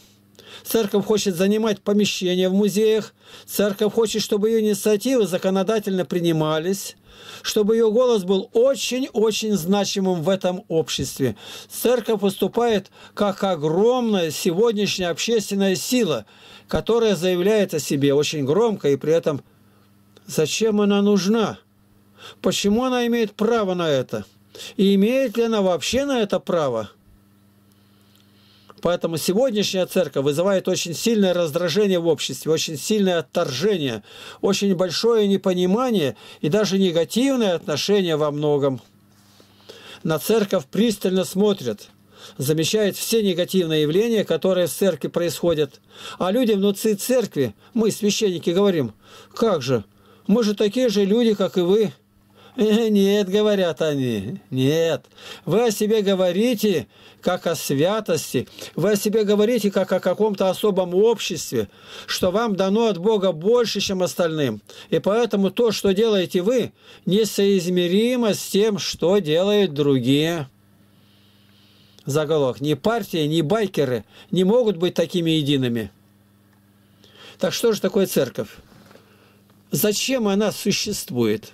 Церковь хочет занимать помещения в музеях. Церковь хочет, чтобы ее инициативы законодательно принимались – чтобы ее голос был очень-очень значимым в этом обществе. Церковь выступает как огромная сегодняшняя общественная сила, которая заявляет о себе очень громко и при этом зачем она нужна, почему она имеет право на это и имеет ли она вообще на это право – Поэтому сегодняшняя церковь вызывает очень сильное раздражение в обществе, очень сильное отторжение, очень большое непонимание и даже негативное отношение во многом. На церковь пристально смотрят, замечают все негативные явления, которые в церкви происходят. А люди внутри церкви, мы, священники, говорим, как же, мы же такие же люди, как и вы. «Нет», — говорят они, — «нет, вы о себе говорите, как о святости. Вы о себе говорите, как о каком-то особом обществе, что вам дано от Бога больше, чем остальным. И поэтому то, что делаете вы, несоизмеримо с тем, что делают другие. Заголовок. Ни партия, ни байкеры не могут быть такими едиными. Так что же такое церковь? Зачем она существует?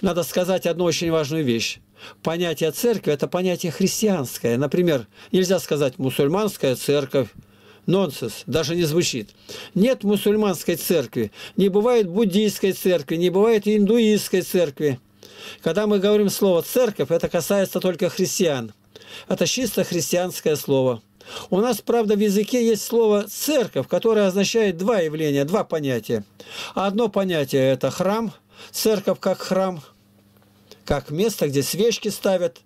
Надо сказать одну очень важную вещь. Понятие церкви – это понятие христианское. Например, нельзя сказать «мусульманская церковь», Нонсенс, даже не звучит. Нет мусульманской церкви, не бывает буддийской церкви, не бывает индуистской церкви. Когда мы говорим слово «церковь», это касается только христиан. Это чисто христианское слово. У нас, правда, в языке есть слово «церковь», которое означает два явления, два понятия. Одно понятие – это храм – Церковь как храм, как место, где свечки ставят.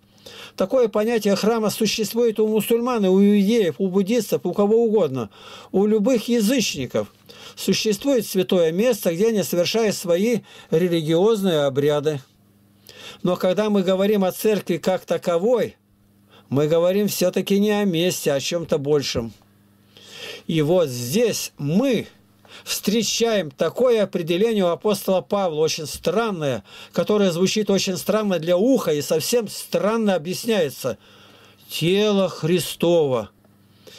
Такое понятие храма существует у мусульман, у иудеев, у буддистов, у кого угодно, у любых язычников. Существует святое место, где они совершают свои религиозные обряды. Но когда мы говорим о церкви как таковой, мы говорим все-таки не о месте, а о чем-то большем. И вот здесь мы – встречаем такое определение у апостола Павла, очень странное, которое звучит очень странно для уха и совсем странно объясняется. «Тело Христово».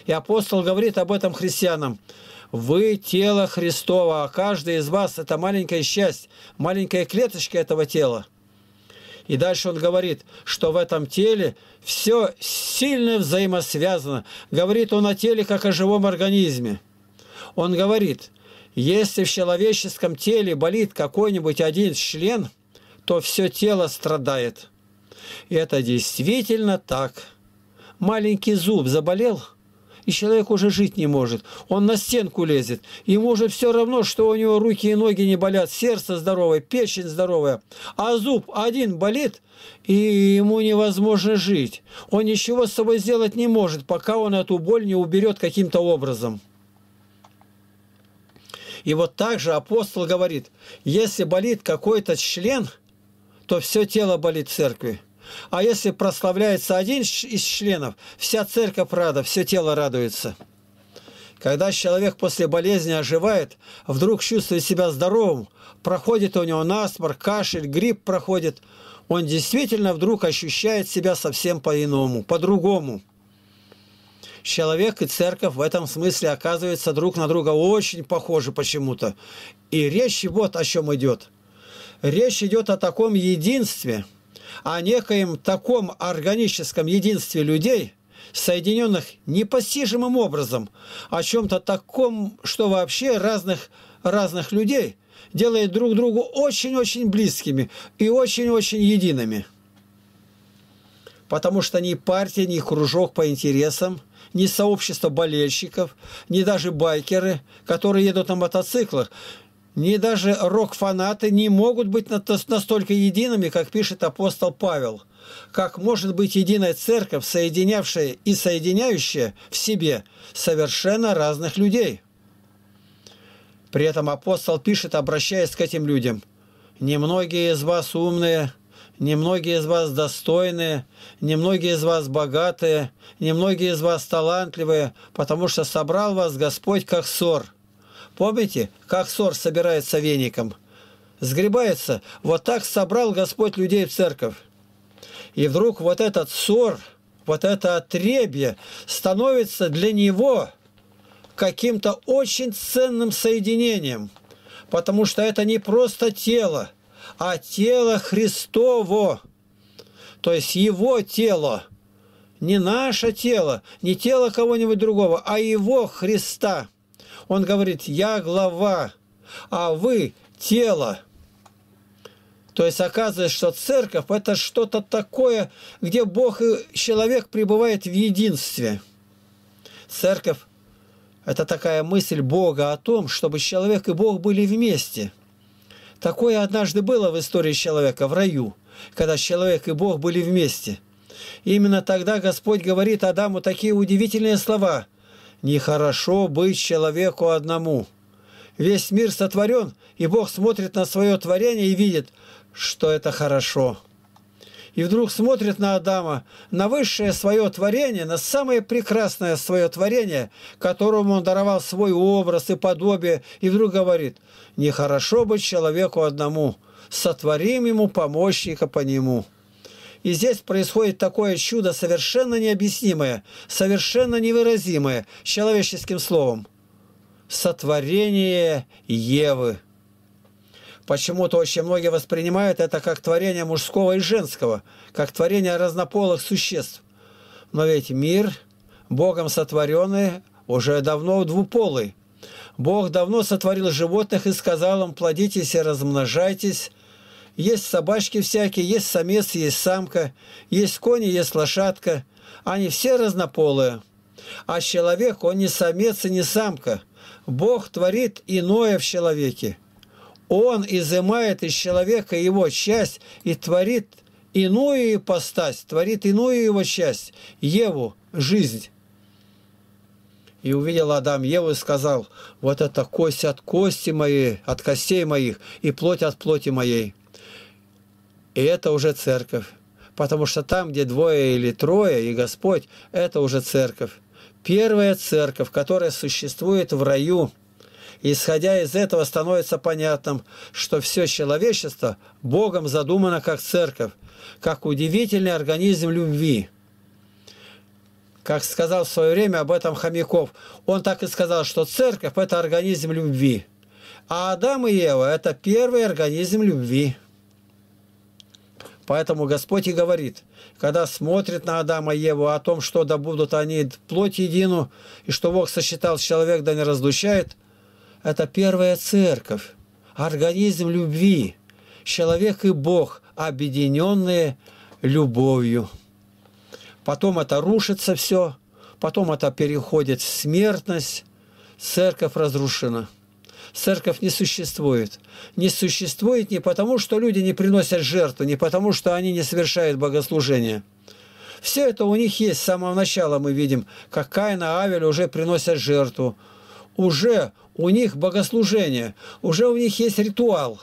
И апостол говорит об этом христианам. «Вы – тело Христова, а каждый из вас – это маленькая часть, маленькая клеточка этого тела». И дальше он говорит, что в этом теле все сильно взаимосвязано. Говорит он о теле, как о живом организме. Он говорит, если в человеческом теле болит какой-нибудь один член, то все тело страдает. И это действительно так. Маленький зуб заболел, и человек уже жить не может. Он на стенку лезет. Ему уже все равно, что у него руки и ноги не болят, сердце здоровое, печень здоровая. А зуб один болит, и ему невозможно жить. Он ничего с собой сделать не может, пока он эту боль не уберет каким-то образом. И вот также апостол говорит, если болит какой-то член, то все тело болит церкви. А если прославляется один из членов, вся церковь рада, все тело радуется. Когда человек после болезни оживает, вдруг чувствует себя здоровым, проходит у него насморк, кашель, грипп проходит, он действительно вдруг ощущает себя совсем по-иному, по-другому человек и церковь в этом смысле оказываются друг на друга очень похожи почему-то. И речь вот о чем идет. Речь идет о таком единстве, о некоем таком органическом единстве людей, соединенных непостижимым образом, о чем-то таком, что вообще разных, разных людей делает друг другу очень-очень близкими и очень-очень едиными потому что ни партия, ни кружок по интересам ни сообщество болельщиков, ни даже байкеры, которые едут на мотоциклах, ни даже рок-фанаты не могут быть настолько едиными, как пишет апостол Павел. Как может быть единая церковь, соединявшая и соединяющая в себе совершенно разных людей? При этом апостол пишет, обращаясь к этим людям. «Немногие из вас умные, Немногие из вас достойные, немногие из вас богатые, немногие из вас талантливые, потому что собрал вас Господь как сор. Помните, как сор собирается веником? Сгребается. Вот так собрал Господь людей в церковь. И вдруг вот этот сор, вот это отребье становится для него каким-то очень ценным соединением, потому что это не просто тело – а тело Христово, то есть Его тело, не наше тело, не тело кого-нибудь другого, а Его Христа. Он говорит, я глава, а вы тело. То есть оказывается, что церковь – это что-то такое, где Бог и человек пребывает в единстве. Церковь – это такая мысль Бога о том, чтобы человек и Бог были вместе – Такое однажды было в истории человека в раю, когда человек и Бог были вместе. Именно тогда Господь говорит Адаму такие удивительные слова «Нехорошо быть человеку одному». Весь мир сотворен, и Бог смотрит на свое творение и видит, что это хорошо и вдруг смотрит на Адама, на высшее свое творение, на самое прекрасное свое творение, которому он даровал свой образ и подобие, и вдруг говорит, «Нехорошо быть человеку одному, сотворим ему помощника по нему». И здесь происходит такое чудо, совершенно необъяснимое, совершенно невыразимое человеческим словом. Сотворение Евы – Почему-то очень многие воспринимают это как творение мужского и женского, как творение разнополых существ. Но ведь мир, Богом сотворенный, уже давно двуполый. Бог давно сотворил животных и сказал им «плодитесь и размножайтесь». Есть собачки всякие, есть самец, есть самка, есть кони, есть лошадка. Они все разнополые. А человек, он не самец и не самка. Бог творит иное в человеке. Он изымает из человека его часть и творит иную ипостась, творит иную его часть, Еву, жизнь. И увидел Адам Еву и сказал, вот это кость от кости моей, от костей моих, и плоть от плоти моей. И это уже церковь. Потому что там, где двое или трое, и Господь, это уже церковь. Первая церковь, которая существует в раю – исходя из этого становится понятным, что все человечество Богом задумано как церковь, как удивительный организм любви. Как сказал в свое время об этом Хомяков, он так и сказал, что церковь – это организм любви, а Адам и Ева – это первый организм любви. Поэтому Господь и говорит, когда смотрит на Адама и Еву о том, что да будут они плоть едину, и что Бог сосчитал человек, да не разлучает, – это первая церковь, организм любви, человек и Бог, объединенные любовью. Потом это рушится все, потом это переходит в смертность, церковь разрушена. Церковь не существует. Не существует не потому, что люди не приносят жертву, не потому, что они не совершают богослужение. Все это у них есть. С самого начала мы видим, как Каин и Авель уже приносят жертву. Уже у них богослужение, уже у них есть ритуал.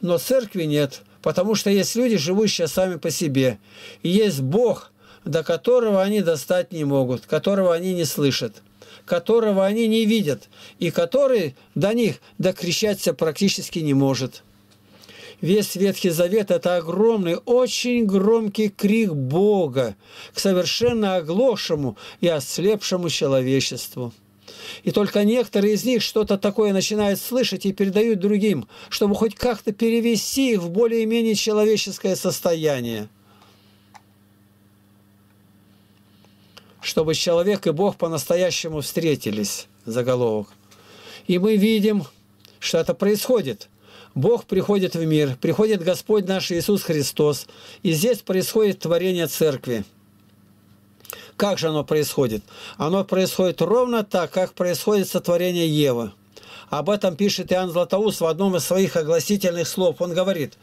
Но церкви нет, потому что есть люди, живущие сами по себе. И есть Бог, до которого они достать не могут, которого они не слышат которого они не видят, и который до них докрещаться практически не может. Весь Ветхий Завет – это огромный, очень громкий крик Бога к совершенно оглошему и ослепшему человечеству. И только некоторые из них что-то такое начинают слышать и передают другим, чтобы хоть как-то перевести их в более-менее человеческое состояние. Чтобы человек и Бог по-настоящему встретились, заголовок. И мы видим, что это происходит. Бог приходит в мир, приходит Господь наш Иисус Христос, и здесь происходит творение Церкви – как же оно происходит? Оно происходит ровно так, как происходит сотворение Евы. Об этом пишет Иоанн Златоуст в одном из своих огласительных слов. Он говорит,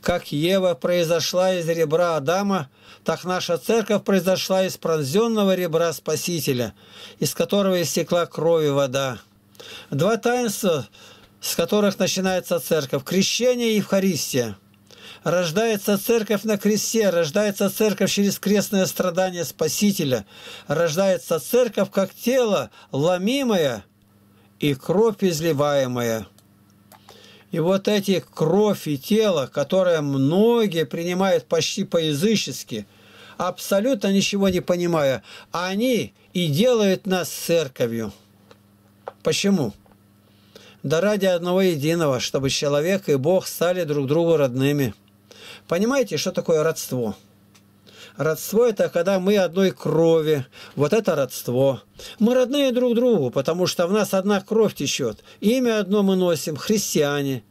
«Как Ева произошла из ребра Адама, так наша церковь произошла из пронзенного ребра Спасителя, из которого истекла кровь и вода». Два таинства, с которых начинается церковь – крещение и Евхаристия – Рождается церковь на кресте, рождается церковь через крестное страдание Спасителя. Рождается церковь как тело, ломимое и кровь изливаемая. И вот эти кровь и тело, которые многие принимают почти по-язычески, абсолютно ничего не понимая, они и делают нас церковью. Почему? Да ради одного единого, чтобы человек и Бог стали друг другу родными. Понимаете, что такое родство? Родство – это когда мы одной крови. Вот это родство. Мы родные друг другу, потому что в нас одна кровь течет. Имя одно мы носим – христиане.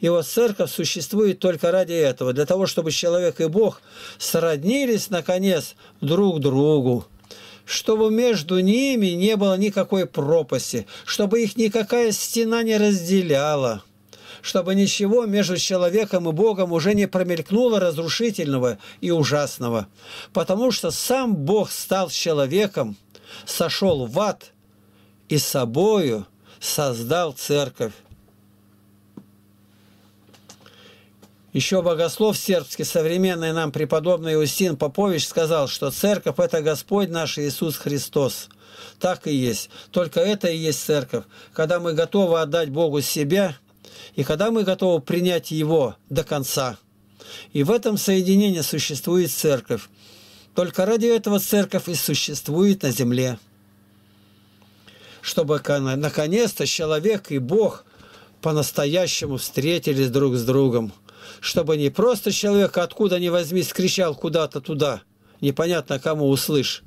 И вот церковь существует только ради этого, для того, чтобы человек и Бог сроднились, наконец, друг другу чтобы между ними не было никакой пропасти, чтобы их никакая стена не разделяла чтобы ничего между человеком и Богом уже не промелькнуло разрушительного и ужасного, потому что сам Бог стал человеком, сошел в ад и собою создал церковь. Еще богослов сербский, современный нам преподобный Устин Попович, сказал, что церковь – это Господь наш Иисус Христос. Так и есть. Только это и есть церковь. Когда мы готовы отдать Богу себя, и когда мы готовы принять его до конца, и в этом соединении существует церковь, только ради этого церковь и существует на земле. Чтобы наконец-то человек и Бог по-настоящему встретились друг с другом. Чтобы не просто человек откуда ни возьмись кричал куда-то туда, непонятно кому услышь.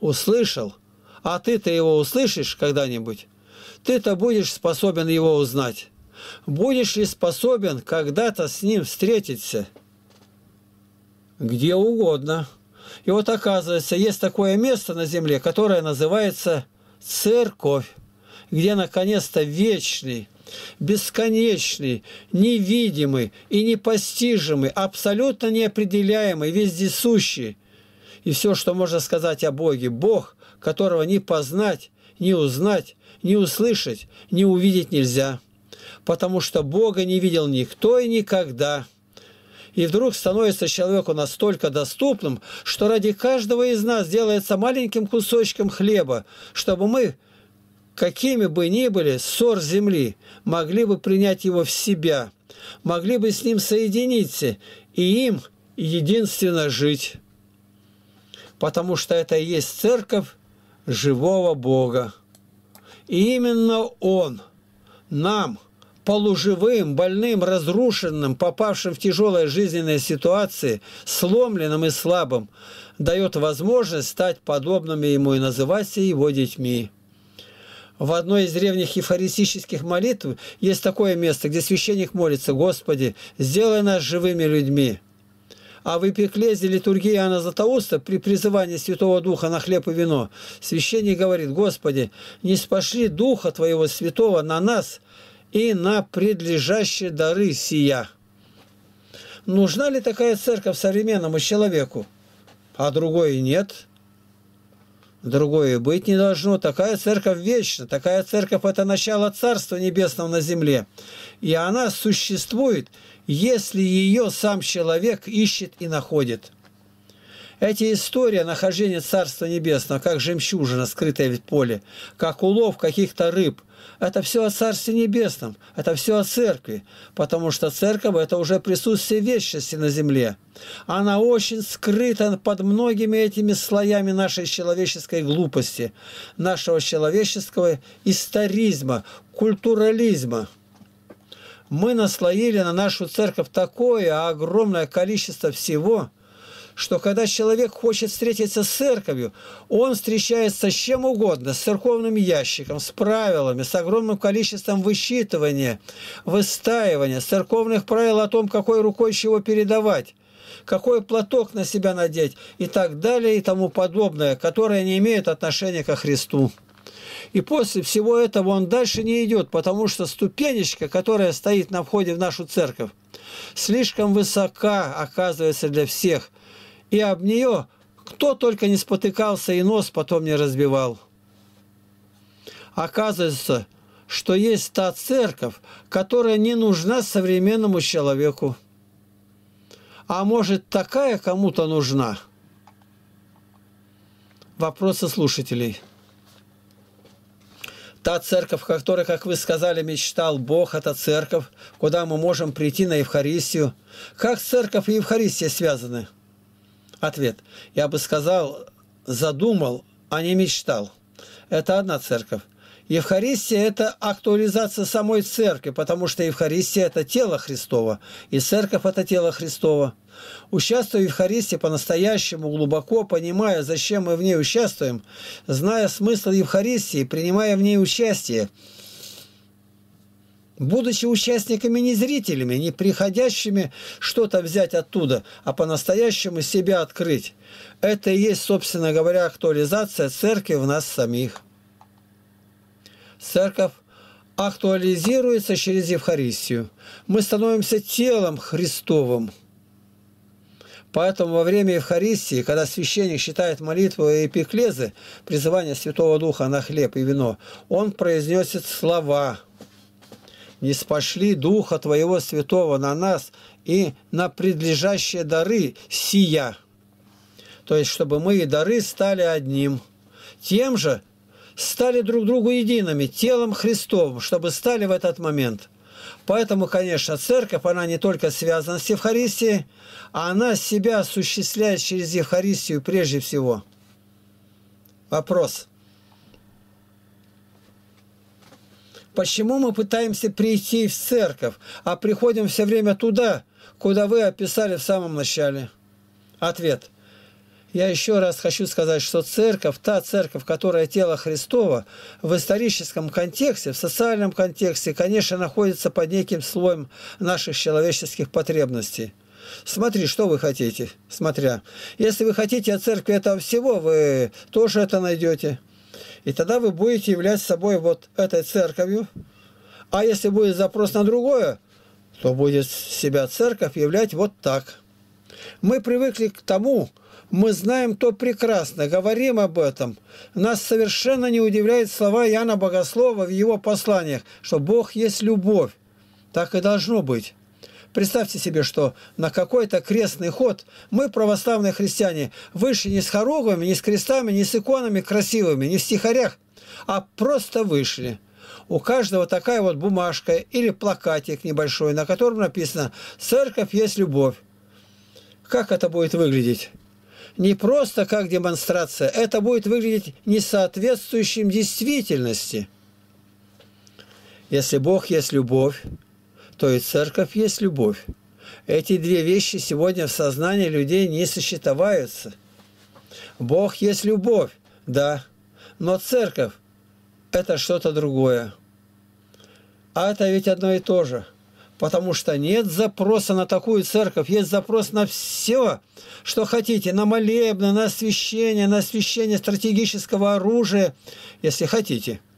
Услышал, а ты-то его услышишь когда-нибудь? Ты-то будешь способен его узнать. Будешь ли способен когда-то с ним встретиться? Где угодно. И вот оказывается, есть такое место на земле, которое называется церковь, где наконец-то вечный, бесконечный, невидимый и непостижимый, абсолютно неопределяемый, вездесущий. И все, что можно сказать о Боге, Бог, которого не познать, не узнать, не услышать, не увидеть нельзя потому что Бога не видел никто и никогда. И вдруг становится человеку настолько доступным, что ради каждого из нас делается маленьким кусочком хлеба, чтобы мы, какими бы ни были ссор земли, могли бы принять его в себя, могли бы с ним соединиться и им единственно жить. Потому что это и есть церковь живого Бога. И именно Он нам – полуживым, больным, разрушенным, попавшим в тяжелые жизненные ситуации, сломленным и слабым, дает возможность стать подобными ему и называться его детьми. В одной из древних ефористических молитв есть такое место, где священник молится «Господи, сделай нас живыми людьми». А в эпиклезе литургии Иоанна Златоуста при призывании Святого Духа на хлеб и вино священник говорит, «Господи, не спошли Духа Твоего Святого на нас, и на предлежащие дары сия. Нужна ли такая церковь современному человеку? А другой нет. Другое быть не должно. Такая церковь вечна. Такая церковь – это начало Царства Небесного на земле. И она существует, если ее сам человек ищет и находит. Эти истории нахождения Царства Небесного, как жемчужина, скрытая в поле, как улов каких-то рыб – это все о Царстве Небесном, это все о Церкви, потому что Церковь – это уже присутствие вечности на земле. Она очень скрыта под многими этими слоями нашей человеческой глупости, нашего человеческого историзма, культурализма мы наслоили на нашу церковь такое огромное количество всего, что когда человек хочет встретиться с церковью, он встречается с чем угодно, с церковным ящиком, с правилами, с огромным количеством высчитывания, выстаивания, с церковных правил о том, какой рукой чего передавать какой платок на себя надеть и так далее и тому подобное, которое не имеет отношения ко Христу. И после всего этого он дальше не идет, потому что ступенечка, которая стоит на входе в нашу церковь, слишком высока оказывается для всех, и об нее кто только не спотыкался и нос потом не разбивал. Оказывается, что есть та церковь, которая не нужна современному человеку. А может, такая кому-то нужна? Вопросы слушателей. Та церковь, которая, как вы сказали, мечтал Бог, это церковь, куда мы можем прийти на Евхаристию. Как церковь и Евхаристия связаны? – Ответ. Я бы сказал, задумал, а не мечтал. Это одна церковь. Евхаристия – это актуализация самой церкви, потому что Евхаристия – это тело Христова, и церковь – это тело Христова. Участвуя в Евхаристии по-настоящему, глубоко понимая, зачем мы в ней участвуем, зная смысл Евхаристии, принимая в ней участие – будучи участниками не зрителями, не приходящими что-то взять оттуда, а по-настоящему себя открыть. Это и есть, собственно говоря, актуализация церкви в нас самих. Церковь актуализируется через Евхаристию. Мы становимся телом Христовым. Поэтому во время Евхаристии, когда священник считает молитву и эпиклезы, призывание Святого Духа на хлеб и вино, он произнесет слова – не спошли Духа Твоего Святого на нас и на предлежащие дары сия». То есть, чтобы мы и дары стали одним. Тем же стали друг другу едиными, телом Христовым, чтобы стали в этот момент – Поэтому, конечно, церковь, она не только связана с Евхаристией, а она себя осуществляет через Евхаристию прежде всего. Вопрос. Почему мы пытаемся прийти в церковь, а приходим все время туда, куда вы описали в самом начале? Ответ. Я еще раз хочу сказать, что церковь, та церковь, которая тело Христова, в историческом контексте, в социальном контексте, конечно, находится под неким слоем наших человеческих потребностей. Смотри, что вы хотите, смотря. Если вы хотите от церкви этого всего, вы тоже это найдете. И тогда вы будете являть собой вот этой церковью. А если будет запрос на другое, то будет себя церковь являть вот так. Мы привыкли к тому, мы знаем то прекрасно, говорим об этом. Нас совершенно не удивляет слова Яна Богослова в его посланиях, что Бог есть любовь. Так и должно быть. Представьте себе, что на какой-то крестный ход мы, православные христиане, вышли не с хоругами, не с крестами, не с иконами красивыми, не в стихарях, а просто вышли. У каждого такая вот бумажка или плакатик небольшой, на котором написано «Церковь есть любовь». Как это будет выглядеть? Не просто как демонстрация, это будет выглядеть несоответствующим действительности. Если Бог есть любовь, то и церковь есть любовь. Эти две вещи сегодня в сознании людей не сочетаются. Бог есть любовь, да, но церковь – это что-то другое. А это ведь одно и то же. Потому что нет запроса на такую церковь, есть запрос на все, что хотите, на молебно, на освящение, на освящение стратегического оружия, если хотите –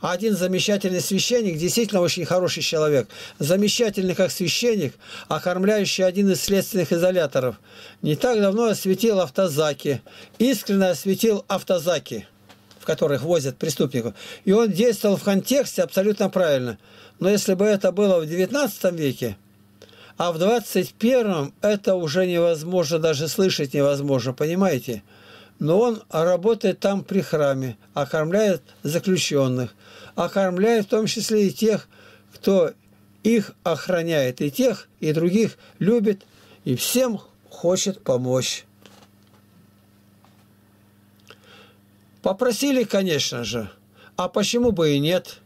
один замечательный священник, действительно очень хороший человек, замечательный как священник, окормляющий один из следственных изоляторов, не так давно осветил автозаки, искренне осветил автозаки в которых возят преступников. И он действовал в контексте абсолютно правильно. Но если бы это было в XIX веке, а в 21 это уже невозможно, даже слышать невозможно, понимаете? но он работает там при храме, окормляет заключенных, окормляет в том числе и тех, кто их охраняет, и тех, и других любит, и всем хочет помочь. Попросили, конечно же, а почему бы и нет?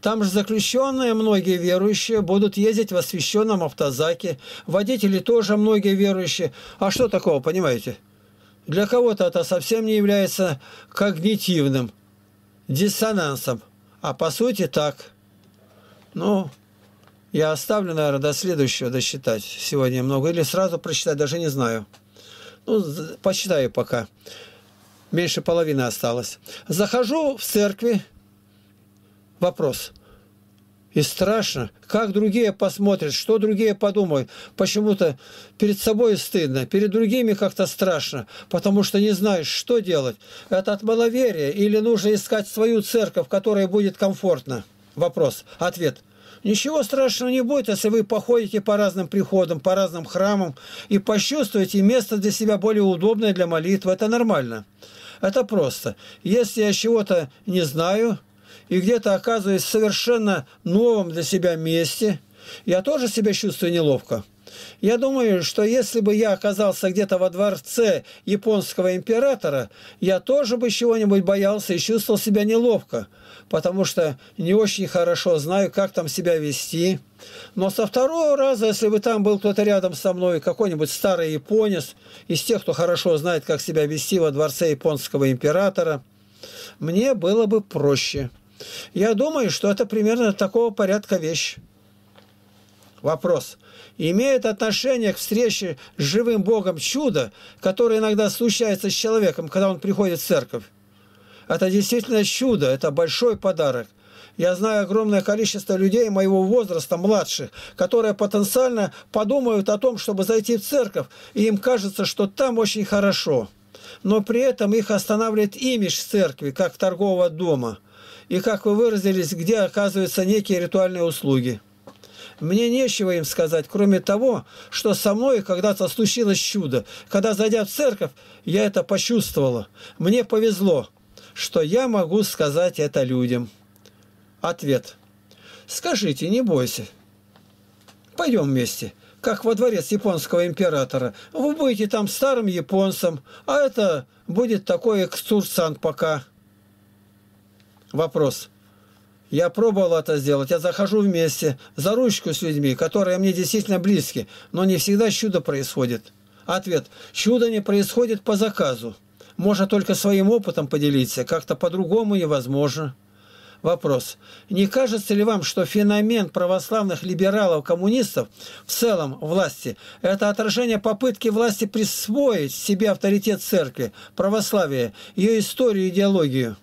Там же заключенные, многие верующие, будут ездить в освященном автозаке, водители тоже многие верующие. А что такого, понимаете? Для кого-то это совсем не является когнитивным диссонансом, а по сути так. Ну, я оставлю, наверное, до следующего досчитать сегодня много, или сразу прочитать, даже не знаю. Ну, посчитаю пока. Меньше половины осталось. Захожу в церкви. Вопрос. И страшно, как другие посмотрят, что другие подумают. Почему-то перед собой стыдно, перед другими как-то страшно, потому что не знаешь, что делать. Это от маловерия или нужно искать свою церковь, которая будет комфортно? Вопрос. Ответ. Ничего страшного не будет, если вы походите по разным приходам, по разным храмам и почувствуете место для себя более удобное для молитвы. Это нормально. Это просто. Если я чего-то не знаю, и где-то оказываюсь в совершенно новом для себя месте, я тоже себя чувствую неловко. Я думаю, что если бы я оказался где-то во дворце японского императора, я тоже бы чего-нибудь боялся и чувствовал себя неловко, потому что не очень хорошо знаю, как там себя вести. Но со второго раза, если бы там был кто-то рядом со мной, какой-нибудь старый японец, из тех, кто хорошо знает, как себя вести во дворце японского императора, мне было бы проще». Я думаю, что это примерно такого порядка вещь. Вопрос. Имеет отношение к встрече с живым Богом чудо, которое иногда случается с человеком, когда он приходит в церковь? Это действительно чудо, это большой подарок. Я знаю огромное количество людей моего возраста, младших, которые потенциально подумают о том, чтобы зайти в церковь, и им кажется, что там очень хорошо. Но при этом их останавливает имидж церкви, как торгового дома – и, как вы выразились, где оказываются некие ритуальные услуги. Мне нечего им сказать, кроме того, что со мной когда-то случилось чудо. Когда, зайдя в церковь, я это почувствовала. Мне повезло, что я могу сказать это людям. Ответ. Скажите, не бойся. Пойдем вместе, как во дворец японского императора. Вы будете там старым японцем, а это будет такой экскурсант пока вопрос. Я пробовал это сделать. Я захожу вместе, за ручку с людьми, которые мне действительно близки, но не всегда чудо происходит. Ответ. Чудо не происходит по заказу. Можно только своим опытом поделиться, как-то по-другому невозможно. Вопрос. Не кажется ли вам, что феномен православных либералов-коммунистов в целом власти – это отражение попытки власти присвоить себе авторитет церкви, православия, ее историю идеологию?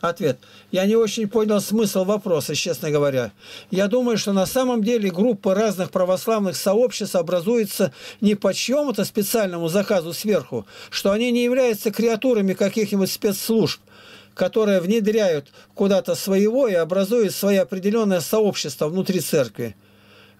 Ответ. Я не очень понял смысл вопроса, честно говоря. Я думаю, что на самом деле группа разных православных сообществ образуется не по чьему-то специальному заказу сверху, что они не являются креатурами каких-нибудь спецслужб, которые внедряют куда-то своего и образуют свое определенное сообщество внутри церкви.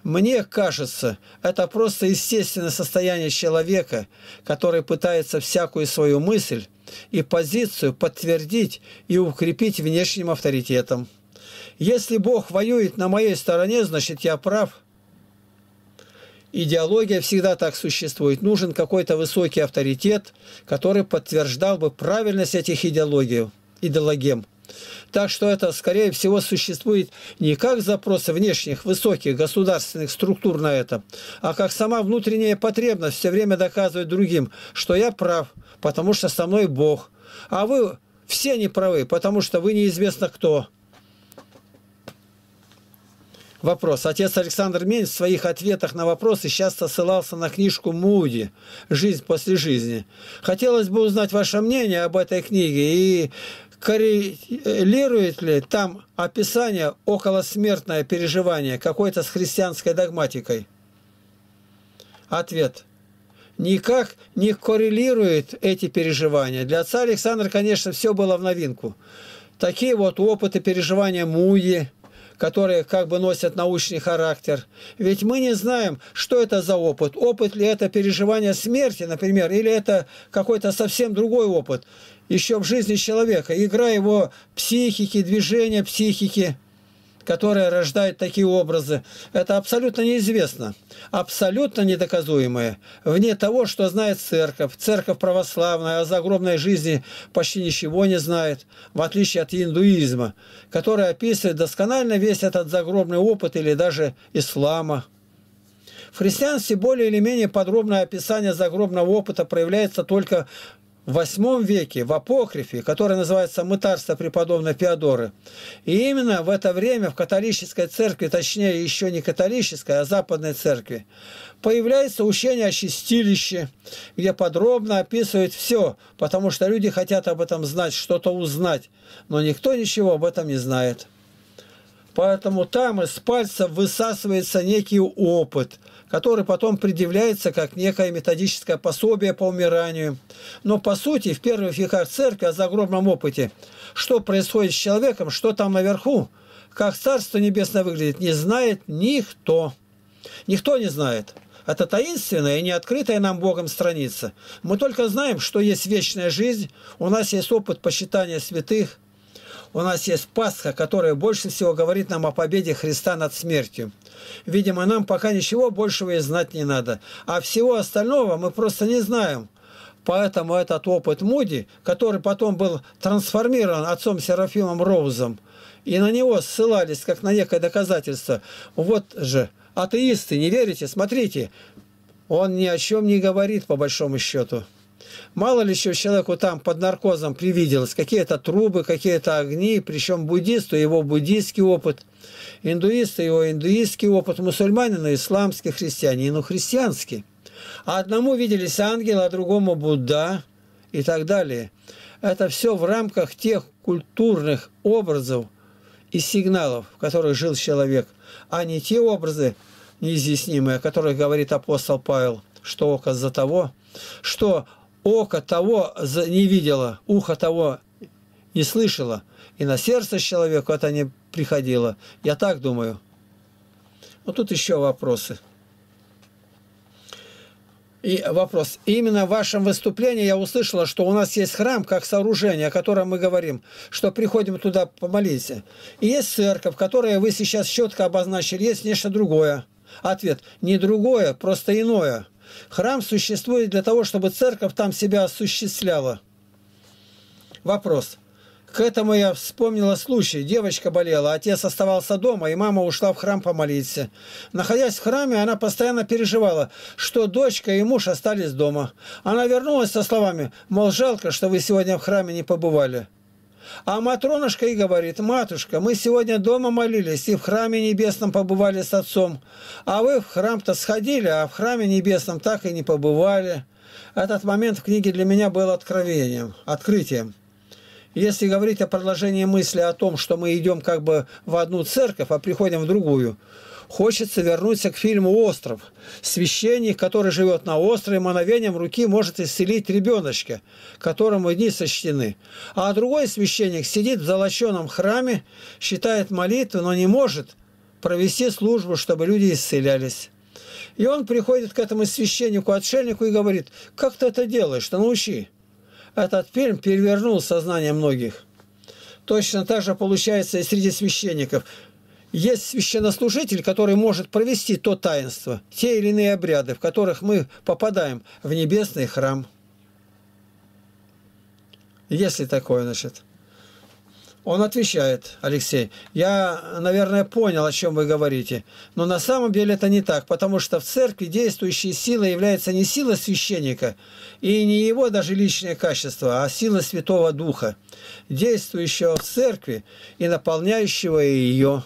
Мне кажется, это просто естественное состояние человека, который пытается всякую свою мысль и позицию подтвердить и укрепить внешним авторитетом. Если Бог воюет на моей стороне, значит я прав. Идеология всегда так существует. Нужен какой-то высокий авторитет, который подтверждал бы правильность этих идеологий, идеологем. Так что это, скорее всего, существует не как запросы внешних, высоких государственных структур на это, а как сама внутренняя потребность все время доказывать другим, что я прав, потому что со мной Бог. А вы все неправы, потому что вы неизвестно кто. Вопрос. Отец Александр Мень в своих ответах на вопросы часто ссылался на книжку Муди «Жизнь после жизни». Хотелось бы узнать ваше мнение об этой книге и коррелирует ли там описание околосмертное переживание какое то с христианской догматикой? Ответ никак не коррелирует эти переживания. Для отца Александра, конечно, все было в новинку. Такие вот опыты переживания Муи, которые как бы носят научный характер. Ведь мы не знаем, что это за опыт. Опыт ли это переживание смерти, например, или это какой-то совсем другой опыт еще в жизни человека, игра его психики, движение психики – которые рождает такие образы, это абсолютно неизвестно, абсолютно недоказуемое, вне того, что знает церковь. Церковь православная о а загробной жизни почти ничего не знает, в отличие от индуизма, который описывает досконально весь этот загробный опыт или даже ислама. В христианстве более или менее подробное описание загробного опыта проявляется только в VIII веке в апокрифе, который называется «Мытарство преподобной Феодоры». И именно в это время в католической церкви, точнее еще не католической, а западной церкви, появляется учение о чистилище, где подробно описывает все, потому что люди хотят об этом знать, что-то узнать, но никто ничего об этом не знает. Поэтому там из пальца высасывается некий опыт, который потом предъявляется как некое методическое пособие по умиранию. Но по сути в первых веках церкви о а загробном опыте, что происходит с человеком, что там наверху, как Царство Небесное выглядит, не знает никто. Никто не знает. Это таинственная и неоткрытая нам Богом страница. Мы только знаем, что есть вечная жизнь, у нас есть опыт почитания святых, у нас есть Пасха, которая больше всего говорит нам о победе Христа над смертью. Видимо, нам пока ничего большего и знать не надо. А всего остального мы просто не знаем. Поэтому этот опыт Муди, который потом был трансформирован отцом Серафимом Роузом, и на него ссылались как на некое доказательство. Вот же, атеисты, не верите? Смотрите, он ни о чем не говорит, по большому счету. Мало ли еще человеку там под наркозом привиделось какие-то трубы, какие-то огни, причем буддисту его буддийский опыт, индуисту его индуистский опыт, мусульманину исламский, христианину христианский. А одному виделись ангелы, а другому Будда и так далее. Это все в рамках тех культурных образов и сигналов, в которых жил человек, а не те образы неизъяснимые, о которых говорит апостол Павел, что око за того, что Око того не видело, ухо того не слышало, и на сердце человеку это не приходило. Я так думаю. Вот тут еще вопросы. И вопрос. Именно в вашем выступлении я услышала, что у нас есть храм как сооружение, о котором мы говорим, что приходим туда помолиться. И есть церковь, которую вы сейчас четко обозначили, есть нечто другое. Ответ. Не другое, просто иное. Храм существует для того, чтобы церковь там себя осуществляла. Вопрос. К этому я вспомнила случай. Девочка болела, отец оставался дома, и мама ушла в храм помолиться. Находясь в храме, она постоянно переживала, что дочка и муж остались дома. Она вернулась со словами, мол, жалко, что вы сегодня в храме не побывали. А Матронушка и говорит, «Матушка, мы сегодня дома молились и в храме небесном побывали с отцом, а вы в храм-то сходили, а в храме небесном так и не побывали». Этот момент в книге для меня был откровением, открытием. Если говорить о продолжении мысли о том, что мы идем как бы в одну церковь, а приходим в другую – Хочется вернуться к фильму «Остров». Священник, который живет на острове, мановением руки может исцелить ребеночка, которому дни сочтены. А другой священник сидит в золоченном храме, считает молитву, но не может провести службу, чтобы люди исцелялись. И он приходит к этому священнику-отшельнику и говорит, «Как ты это делаешь? Ты научи». Этот фильм перевернул сознание многих. Точно так же получается и среди священников – есть священнослужитель, который может провести то таинство, те или иные обряды, в которых мы попадаем в небесный храм. Если такое, значит. Он отвечает, Алексей, я, наверное, понял, о чем вы говорите, но на самом деле это не так, потому что в церкви действующей силой является не сила священника и не его даже личное качество, а сила Святого Духа, действующего в церкви и наполняющего ее.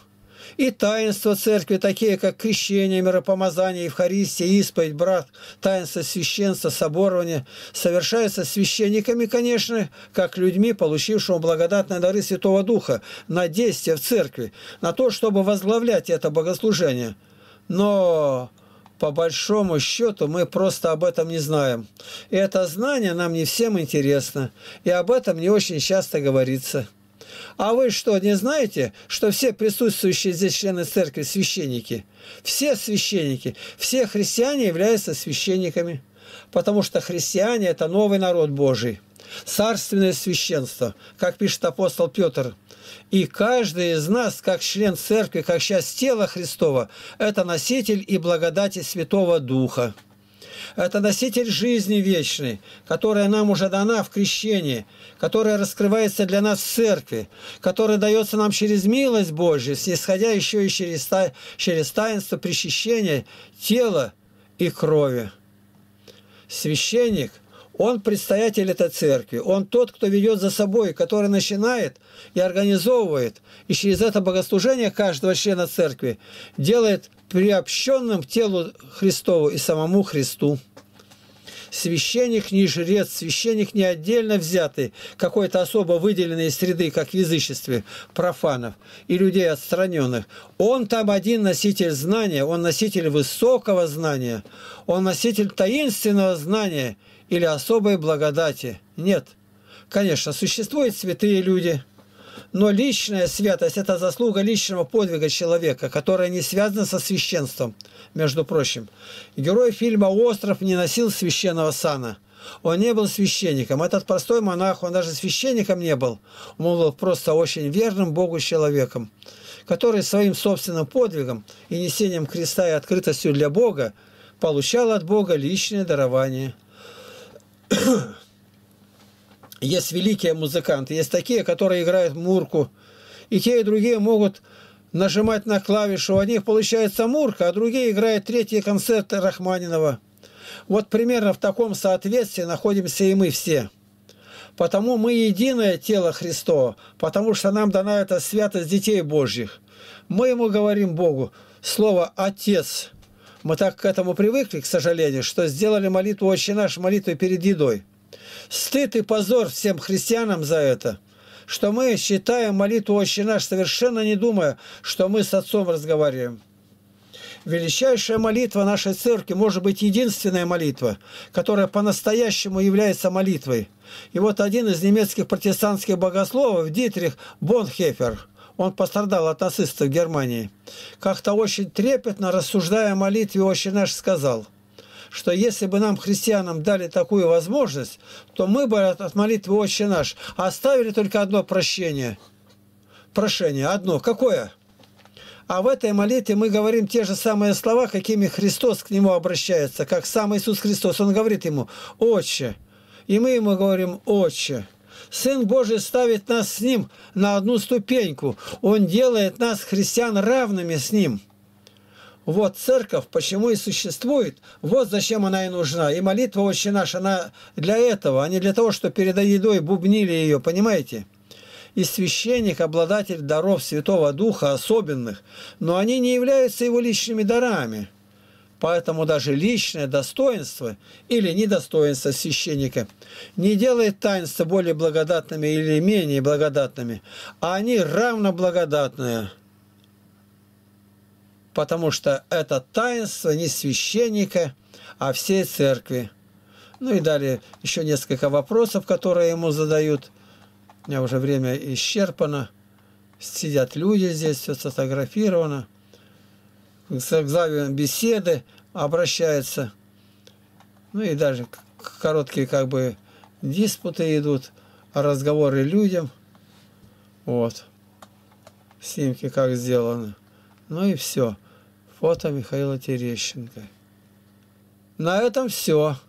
И таинства церкви, такие как крещение, миропомазание, Евхаристия, исповедь, брат, таинство священства, соборование, совершаются священниками, конечно, как людьми, получившими благодатные дары Святого Духа, на действие в церкви, на то, чтобы возглавлять это богослужение. Но по большому счету мы просто об этом не знаем. И это знание нам не всем интересно, и об этом не очень часто говорится. А вы что, не знаете, что все присутствующие здесь члены церкви – священники? Все священники, все христиане являются священниками, потому что христиане – это новый народ Божий, царственное священство, как пишет апостол Петр. И каждый из нас, как член церкви, как часть тела Христова, это носитель и благодати Святого Духа это носитель жизни вечной, которая нам уже дана в крещении, которая раскрывается для нас в церкви, которая дается нам через милость Божью, исходя еще и через, через таинство причащения тела и крови. Священник он предстоятель этой церкви, он тот, кто ведет за собой, который начинает и организовывает, и через это богослужение каждого члена церкви делает приобщенным к телу Христову и самому Христу. Священник не жрец, священник не отдельно взятый, какой-то особо выделенной среды, как в язычестве, профанов и людей отстраненных. Он там один носитель знания, он носитель высокого знания, он носитель таинственного знания или особой благодати. Нет, конечно, существуют святые люди – но личная святость – это заслуга личного подвига человека, которая не связана со священством, между прочим. Герой фильма «Остров» не носил священного сана. Он не был священником. Этот простой монах, он даже священником не был. Он был просто очень верным Богу человеком, который своим собственным подвигом и несением креста и открытостью для Бога получал от Бога личное дарование. Есть великие музыканты, есть такие, которые играют мурку. И те, и другие могут нажимать на клавишу. У них получается мурка, а другие играют третьи концерты Рахманинова. Вот примерно в таком соответствии находимся и мы все. Потому мы единое тело Христово, потому что нам дана эта святость детей Божьих. Мы ему говорим Богу слово «Отец». Мы так к этому привыкли, к сожалению, что сделали молитву «Отче наш» молитвой перед едой. Стыд и позор всем христианам за это, что мы считаем молитву «Отче наш», совершенно не думая, что мы с Отцом разговариваем. Величайшая молитва нашей церкви может быть единственная молитва, которая по-настоящему является молитвой. И вот один из немецких протестантских богословов, Дитрих Бонхефер, он пострадал от нацистов в Германии, как-то очень трепетно, рассуждая о молитве, очень наш сказал – что если бы нам, христианам, дали такую возможность, то мы бы от молитвы «Отче наш» оставили только одно прощение. Прошение одно. Какое? А в этой молитве мы говорим те же самые слова, какими Христос к нему обращается, как сам Иисус Христос. Он говорит ему «Отче». И мы ему говорим «Отче». Сын Божий ставит нас с Ним на одну ступеньку. Он делает нас, христиан, равными с Ним – вот церковь почему и существует, вот зачем она и нужна. И молитва «Отче наша она для этого, а не для того, что перед едой бубнили ее, понимаете? И священник – обладатель даров Святого Духа особенных, но они не являются его личными дарами. Поэтому даже личное достоинство или недостоинство священника не делает таинства более благодатными или менее благодатными, а они равно благодатные – потому что это таинство не священника, а всей церкви. Ну и далее еще несколько вопросов, которые ему задают. У меня уже время исчерпано. Сидят люди здесь, все сфотографировано. К главе беседы обращается. Ну и даже короткие как бы диспуты идут, разговоры людям. Вот. Снимки как сделаны. Ну и все. Фото Михаила Терещенко. На этом все.